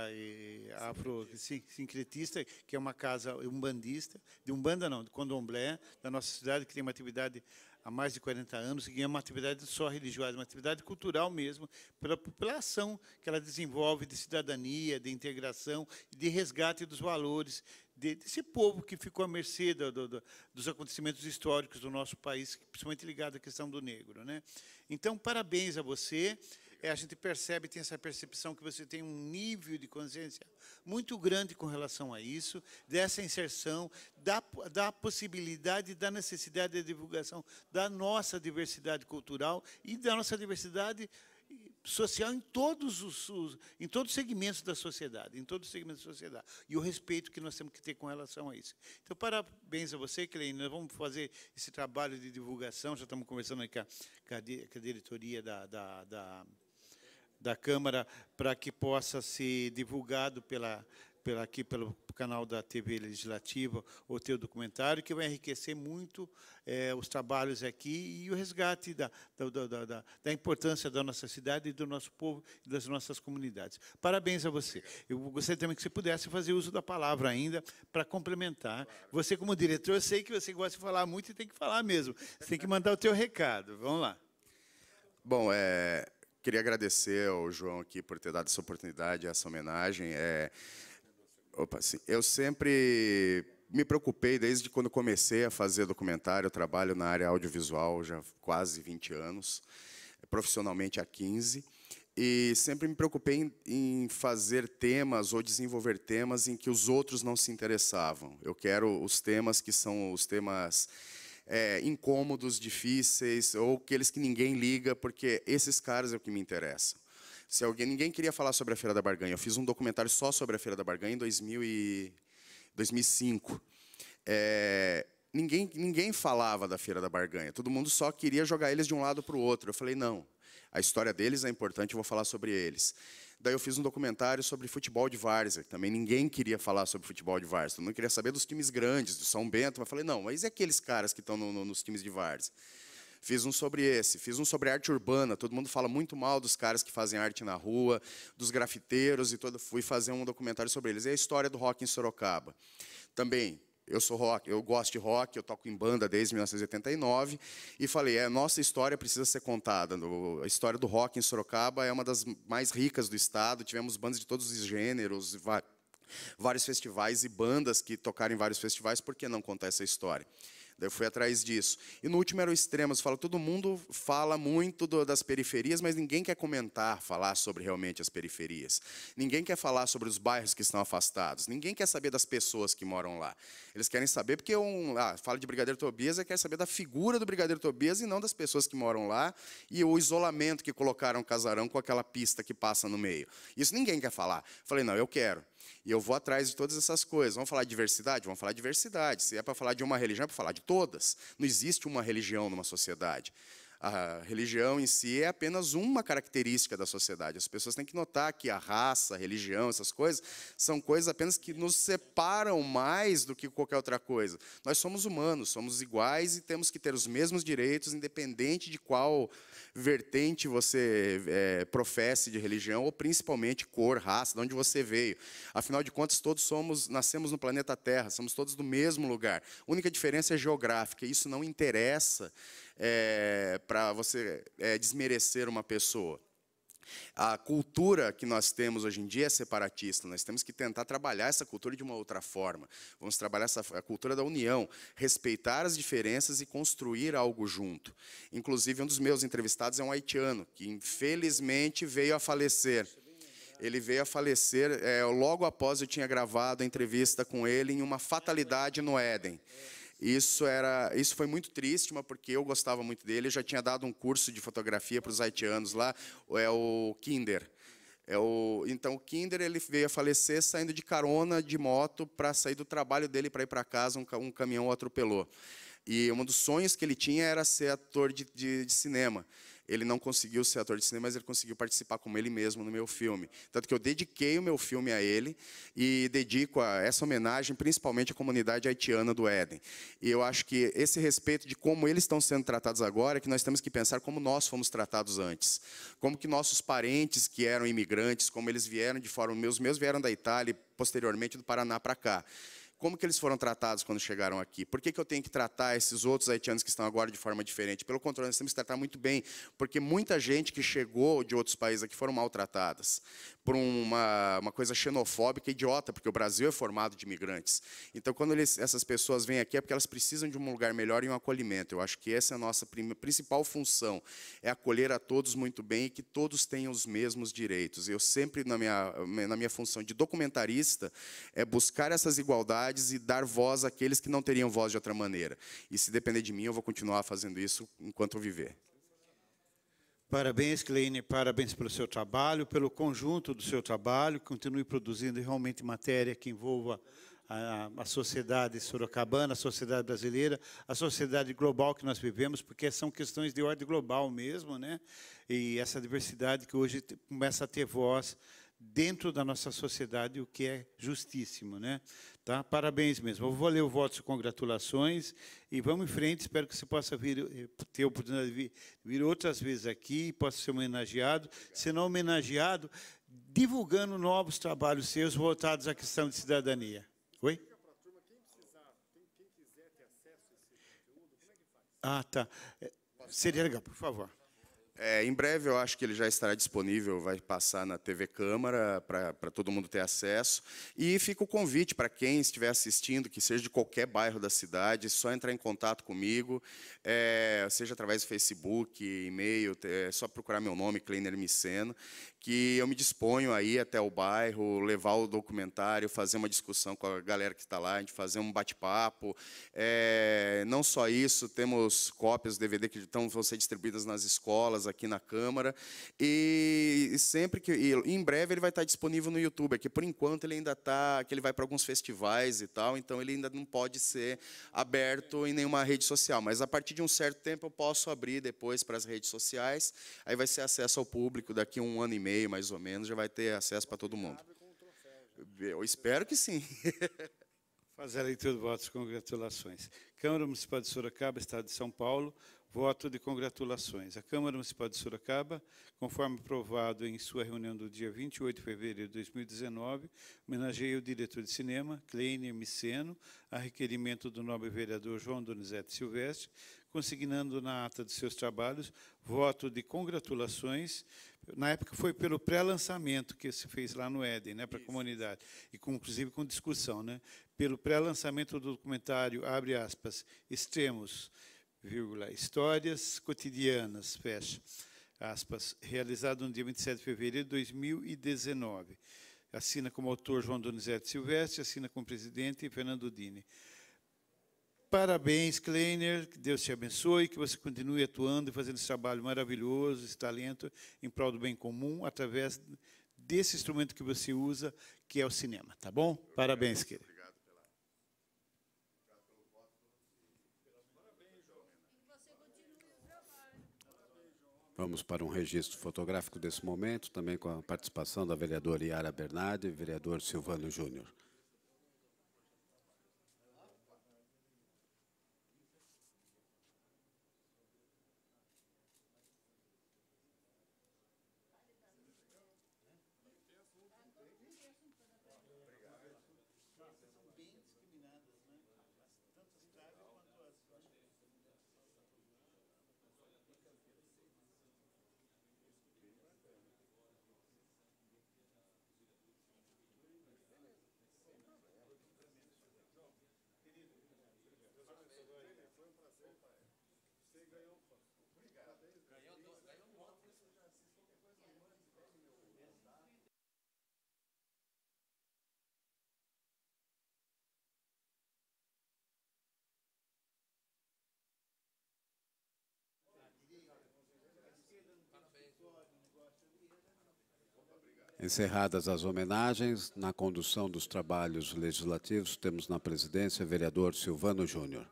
afro-sincretista, que é uma casa umbandista, de umbanda não, de condomblé da nossa cidade, que tem uma atividade há mais de 40 anos, e é uma atividade só religiosa, uma atividade cultural mesmo, pela, pela ação que ela desenvolve de cidadania, de integração, de resgate dos valores de, desse povo que ficou à mercê do, do, dos acontecimentos históricos do nosso país, principalmente ligado à questão do negro. Né? Então, parabéns a você. É, a gente percebe, tem essa percepção que você tem um nível de consciência muito grande com relação a isso, dessa inserção, da, da possibilidade, da necessidade da divulgação da nossa diversidade cultural e da nossa diversidade social em todos os, os, em todos os segmentos da sociedade, em todos os segmentos da sociedade. E o respeito que nós temos que ter com relação a isso. Então, parabéns a você, Cleine. Nós vamos fazer esse trabalho de divulgação, já estamos conversando aqui com a, com a diretoria da, da, da, da Câmara, para que possa ser divulgado pela, pela, aqui pelo canal da TV Legislativa o teu documentário, que vai enriquecer muito é, os trabalhos aqui e o resgate da, da, da, da, da importância da nossa cidade e do nosso povo e das nossas comunidades. Parabéns a você. Eu gostaria também que você pudesse fazer uso da palavra ainda para complementar. Você, como diretor, eu sei que você gosta de falar muito e tem que falar mesmo. Você tem que mandar o teu recado. Vamos lá. Bom, é, queria agradecer ao João aqui por ter dado essa oportunidade, essa homenagem. É, Opa, sim. Eu sempre me preocupei desde quando comecei a fazer documentário. trabalho na área audiovisual já quase 20 anos, profissionalmente há 15. E sempre me preocupei em, fazer temas ou desenvolver temas em que os outros não se interessavam. Eu quero os temas que são os temas é, incômodos, difíceis, ou aqueles que ninguém liga, porque esses caras é o que me interessa. Se alguém, ninguém queria falar sobre a Feira da Barganha. Eu fiz um documentário só sobre a Feira da Barganha em 2000 e 2005. É, ninguém, ninguém falava da Feira da Barganha. Todo mundo só queria jogar eles de um lado para o outro. Eu falei, não, a história deles é importante, eu vou falar sobre eles. Daí eu fiz um documentário sobre futebol de várzea. Também ninguém queria falar sobre futebol de várzea. Todo mundo queria saber dos times grandes, do São Bento. Mas falei, não, mas e aqueles caras que estão no, no, nos times de várzea? Fiz um sobre esse, fiz um sobre arte urbana. Todo mundo fala muito mal dos caras que fazem arte na rua, dos grafiteiros e todo. Fui fazer um documentário sobre eles. É a história do rock em Sorocaba. Também eu sou rock, eu gosto de rock, eu toco em banda desde 1989 e falei, é, nossa história precisa ser contada. A história do rock em Sorocaba é uma das mais ricas do estado. Tivemos bandas de todos os gêneros, vários festivais e bandas que tocaram em vários festivais, por que não contar essa história? Daí eu fui atrás disso. E no último era o extremos. Fala, todo mundo fala muito do, das periferias, mas ninguém quer comentar, falar sobre realmente as periferias. Ninguém quer falar sobre os bairros que estão afastados. Ninguém quer saber das pessoas que moram lá. Eles querem saber porque um, ah, fala de Brigadeiro Tobias, e quer saber da figura do Brigadeiro Tobias e não das pessoas que moram lá e o isolamento que colocaram o casarão com aquela pista que passa no meio. Isso ninguém quer falar. Falei, não, eu quero. E eu vou atrás de todas essas coisas. Vamos falar de diversidade? Vamos falar de diversidade. Se é para falar de uma religião, é para falar de todas. Não existe uma religião numa sociedade a religião em si é apenas uma característica da sociedade. As pessoas têm que notar que a raça, a religião, essas coisas, são coisas apenas que nos separam mais do que qualquer outra coisa. Nós somos humanos, somos iguais e temos que ter os mesmos direitos, independente de qual vertente você é, professe de religião, ou principalmente cor, raça, de onde você veio. Afinal de contas, todos somos, nascemos no planeta Terra, somos todos do mesmo lugar. A única diferença é geográfica, isso não interessa é, para você é, desmerecer uma pessoa. A cultura que nós temos hoje em dia é separatista. Nós temos que tentar trabalhar essa cultura de uma outra forma. Vamos trabalhar essa, a cultura da união, respeitar as diferenças e construir algo junto. Inclusive, um dos meus entrevistados é um haitiano, que infelizmente veio a falecer. Ele veio a falecer é, logo após eu tinha gravado a entrevista com ele em uma fatalidade no Éden. Isso era, isso foi muito triste, mas porque eu gostava muito dele, eu já tinha dado um curso de fotografia para os haitianos lá, é o Kinder. É o, então o Kinder ele veio a falecer saindo de carona de moto para sair do trabalho dele para ir para casa, um, um caminhão o atropelou. E um dos sonhos que ele tinha era ser ator de, de, de cinema. Ele não conseguiu ser ator de cinema, mas ele conseguiu participar como ele mesmo no meu filme. Tanto que eu dediquei o meu filme a ele e dedico a essa homenagem principalmente à comunidade haitiana do Éden. E eu acho que esse respeito de como eles estão sendo tratados agora é que nós temos que pensar como nós fomos tratados antes. Como que nossos parentes que eram imigrantes, como eles vieram de forma... Meus meus vieram da Itália e posteriormente do Paraná para cá. Como que eles foram tratados quando chegaram aqui? Por que, que eu tenho que tratar esses outros haitianos que estão agora de forma diferente? Pelo contrário, nós temos que tratar muito bem, porque muita gente que chegou de outros países aqui foram maltratadas por uma, uma coisa xenofóbica e idiota, porque o Brasil é formado de imigrantes. Então, quando eles, essas pessoas vêm aqui, é porque elas precisam de um lugar melhor e um acolhimento. Eu acho que essa é a nossa principal função, é acolher a todos muito bem e que todos tenham os mesmos direitos. Eu sempre, na minha, na minha função de documentarista, é buscar essas igualdades autoridades e dar voz àqueles que não teriam voz de outra maneira. E se depender de mim, eu vou continuar fazendo isso enquanto eu viver. Parabéns, Kleine, parabéns pelo seu trabalho, pelo conjunto do seu trabalho. Continue produzindo realmente matéria que envolva a, a, sociedade sorocabana, a sociedade brasileira, a sociedade global que nós vivemos, porque são questões de ordem global mesmo, né? E essa diversidade que hoje começa a ter voz dentro da nossa sociedade, o que é justíssimo. Né? Tá? Parabéns mesmo. Eu vou ler o voto de congratulações e vamos em frente. Espero que você possa vir, eh, ter a oportunidade de vir, vir outras vezes aqui, possa ser homenageado. Se não homenageado, divulgando novos trabalhos seus voltados à questão de cidadania. Oi? Ah, tá. Eh, seria legal, por favor. É, em breve eu acho que ele já estará disponível, vai passar na TV Câmara para todo mundo ter acesso. E fica o convite para quem estiver assistindo, que seja de qualquer bairro da cidade, só entrar em contato comigo, é, seja através do Facebook, e-mail, é só procurar meu nome, Kleiner Miceno, que eu me disponho aí até o bairro, levar o documentário, fazer uma discussão com a galera que está lá, a gente fazer um bate-papo. É, não só isso, temos cópias do DVD que estão, vão ser distribuídas nas escolas, aqui na Câmara. E, sempre que. E em breve ele vai estar tá disponível no YouTube, é que por enquanto ele ainda está. que ele vai para alguns festivais e tal, então ele ainda não pode ser aberto em nenhuma rede social. Mas a partir de um certo tempo eu posso abrir depois para as redes sociais, aí vai ser acesso ao público daqui a um ano e meio meio, mais ou menos, já vai ter acesso para todo mundo. Eu espero que sim. Fazer a leitura de votos, de congratulações. Câmara Municipal de Sorocaba, Estado de São Paulo, voto de congratulações. A Câmara Municipal de Sorocaba, conforme aprovado em sua reunião do dia 28 de fevereiro de 2019, homenageia o diretor de cinema, Kleiner Miceno, a requerimento do nobre vereador João Donizete Silvestre, consignando na ata de seus trabalhos voto de congratulações na época foi pelo pré-lançamento que se fez lá no Éden, né, para a comunidade, e com, inclusive com discussão, né, pelo pré-lançamento do documentário, abre aspas, extremos, vírgula, histórias cotidianas, fecha aspas, realizado no dia 27 de fevereiro de 2019. Assina como autor João Donizete Silvestre, assina como presidente Fernando Dini. Parabéns, Kleiner, que Deus te abençoe, que você continue atuando e fazendo esse trabalho maravilhoso, esse talento em prol do bem comum, através desse instrumento que você usa, que é o cinema, tá bom? Obrigado, Parabéns, querido. Vamos para um registro fotográfico desse momento, também com a participação da vereadora Yara Bernardi e vereador Silvano Júnior. Encerradas as homenagens, na condução dos trabalhos legislativos, temos na presidência o vereador Silvano Júnior.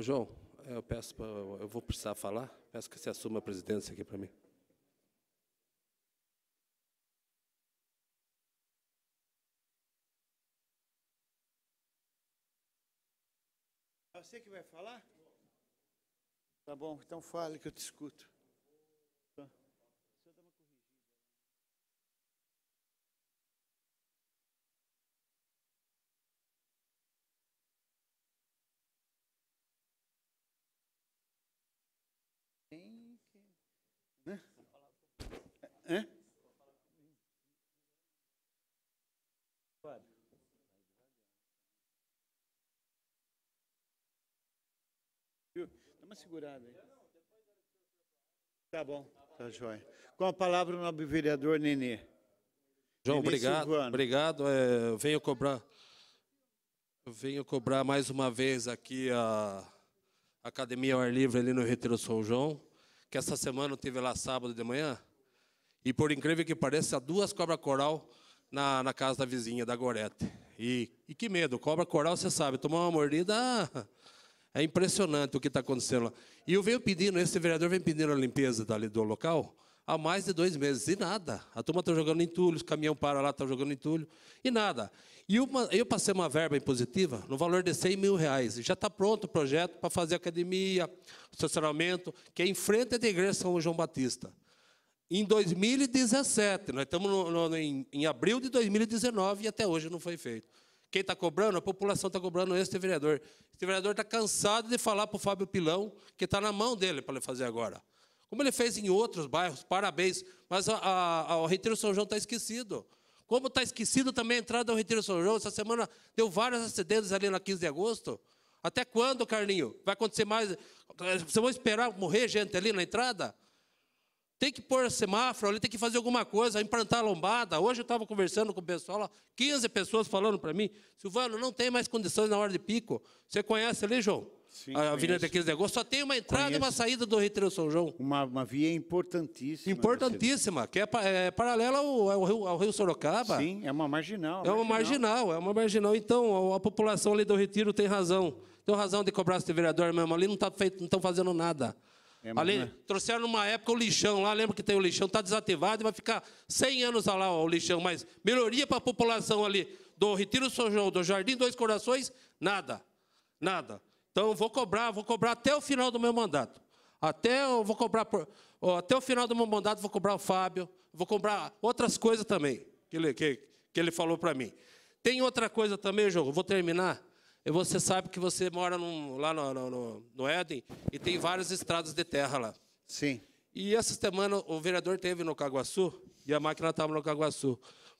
João, eu peço, eu vou precisar falar, peço que você assuma a presidência aqui para mim. É você que vai falar? Tá bom, então fale que eu te escuto. Né? É? Dá uma segurada aí. Tá bom, tá joia. Com a palavra o nobre vereador Nenê. João, Nenê obrigado. Silvano. Obrigado. É, venho cobrar. Venho cobrar mais uma vez aqui a Academia Ar Livre ali no Retiro São João que essa semana eu tive lá sábado de manhã. E por incrível que pareça, há duas cobras coral na, na casa da vizinha, da Gorete. E, e que medo, cobra coral, você sabe, tomar uma mordida, ah, é impressionante o que está acontecendo lá. E eu venho pedindo, esse vereador vem pedindo a limpeza dali do local há mais de dois meses e nada. A turma está jogando entulho, os caminhão para lá, tá jogando entulho e nada. E uma, eu passei uma verba impositiva no valor de 100 mil reais. Já está pronto o projeto para fazer academia, estacionamento, que é em frente à igreja São João Batista. Em 2017, nós estamos no, no, em, em abril de 2019 e até hoje não foi feito. Quem está cobrando? A população está cobrando este vereador. Este vereador está cansado de falar para o Fábio Pilão, que está na mão dele para ele fazer agora como ele fez em outros bairros, parabéns. Mas a, a, a, o Retiro São João está esquecido. Como está esquecido também a entrada do Retiro São João? Essa semana deu vários acidentes ali na 15 de agosto. Até quando, Carlinho? Vai acontecer mais? Vocês vão esperar morrer gente ali na entrada? Tem que pôr semáforo ali, tem que fazer alguma coisa, implantar lombada. Hoje eu estava conversando com o pessoal 15 pessoas falando para mim, Silvano, não tem mais condições na hora de pico. Você conhece ali, João? Sim, a Avenida daqueles negócios, só tem uma entrada conheço. e uma saída do Retiro São João. Uma, uma via importantíssima. Importantíssima, que é, é paralela ao, ao, Rio, ao, Rio, Sorocaba. Sim, é uma marginal. É uma marginal. marginal, é uma marginal. Então, a, a, população ali do Retiro tem razão. Tem razão de cobrar esse vereador mesmo. Ali não tá estão fazendo nada. É, ali, é. trouxeram numa época o lixão lá, lembra que tem o lixão, está desativado e vai ficar 100 anos lá ó, o lixão, mas melhoria para a população ali do Retiro São João, do Jardim Dois Corações, nada. Nada. Então, vou cobrar, vou cobrar até o final do meu mandato. Até eu vou cobrar por, até o final do meu mandato vou cobrar o Fábio, vou cobrar outras coisas também que ele, que, que ele falou para mim. Tem outra coisa também, Jogo, vou terminar. E você sabe que você mora num, lá no, no, no Éden e tem várias estradas de terra lá. Sim. E essa semana o vereador teve no Caguaçu e a máquina estava no Caguaçu.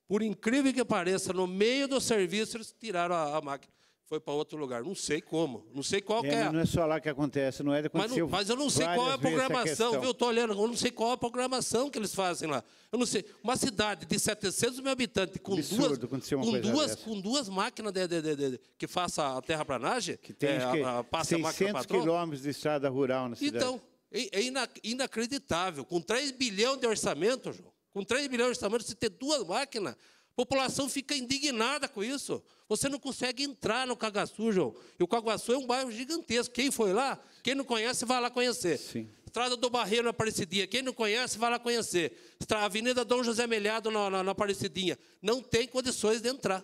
Por incrível que pareça, no meio do serviço eles tiraram a, a máquina foi para outro lugar. Não sei como, não sei qual é, é. Não é só lá que acontece, não é? Mas, mas eu não sei qual é a programação, viu? Estou olhando, eu não sei qual é a programação que eles fazem lá. Eu não sei. Uma cidade de 700 mil habitantes com Absurdo, duas, com duas, com duas máquinas de, de, de, que faça a terraplanagem, que tem é, que, a, a, passa 600 quilômetros de estrada rural na cidade. Então, é, é inacreditável. Com 3 bilhões de orçamento, João, com 3 bilhões de orçamento, você ter duas máquinas população fica indignada com isso. Você não consegue entrar no Cagaçu, João. E o Caguaçu é um bairro gigantesco. Quem foi lá, quem não conhece, vai lá conhecer. Sim. Estrada do Barreiro na Aparecidinha. Quem não conhece, vai lá conhecer. Avenida Dom José Melhado na, na, na Aparecidinha. Não tem condições de entrar.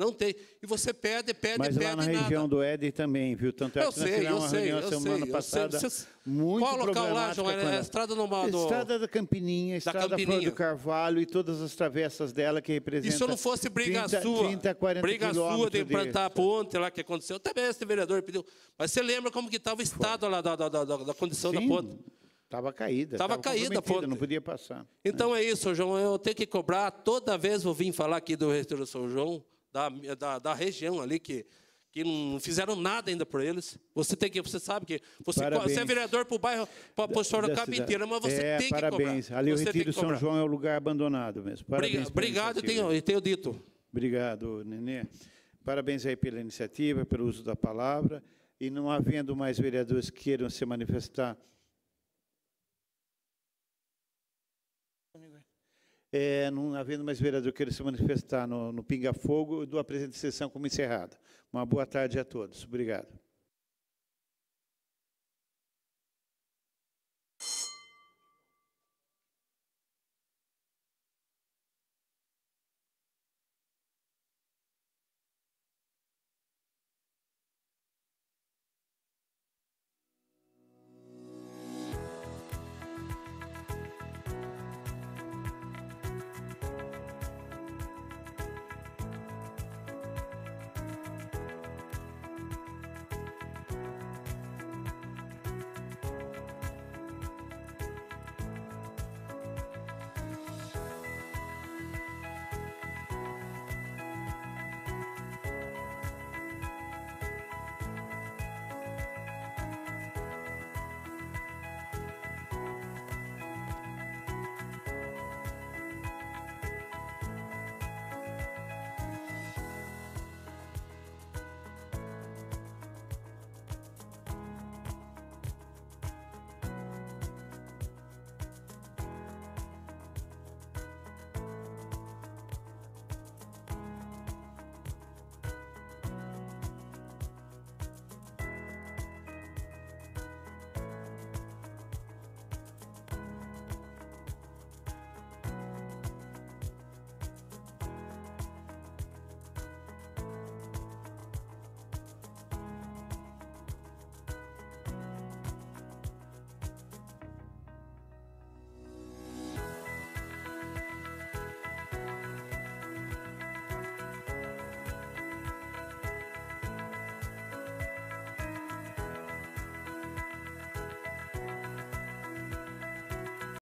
Não tem. E você pede, pede, Mas pede. Mas lá na região nada. do Éder também, viu? Tanto é eu que sei, eu sei, eu semana sei, passada. sei, Muito Qual local lá, João? É a estrada normal do... Estrada da Campininha, da Estrada Campininha. do Carvalho e todas as travessas dela que representam. E se eu não fosse briga 30, sua? 30, 40 briga sua de implantar a ponte lá que aconteceu. Também esse vereador pediu. Mas você lembra como que estava o estado Foi. lá da, da, da, da condição Sim. da ponte? Estava caída. Estava caída, pô. Não podia passar. Né? Então né? é isso, João. Eu tenho que cobrar. Toda vez vou vir falar aqui do Restauro São João da, da, da região ali que, que não fizeram nada ainda por eles. Você tem que, você sabe que você, você é vereador para o bairro, para a da inteira, mas você é, tem que parabéns. Ali o Retiro São João é um lugar abandonado mesmo. Parabéns Obrigado, e tenho, tenho dito. Obrigado, Nenê. Parabéns aí pela iniciativa, pelo uso da palavra. E não havendo mais vereadores que queiram se manifestar é, não havendo mais vereador queira se manifestar no, no Pinga Fogo, eu dou a presente sessão como encerrada. Uma boa tarde a todos. Obrigado.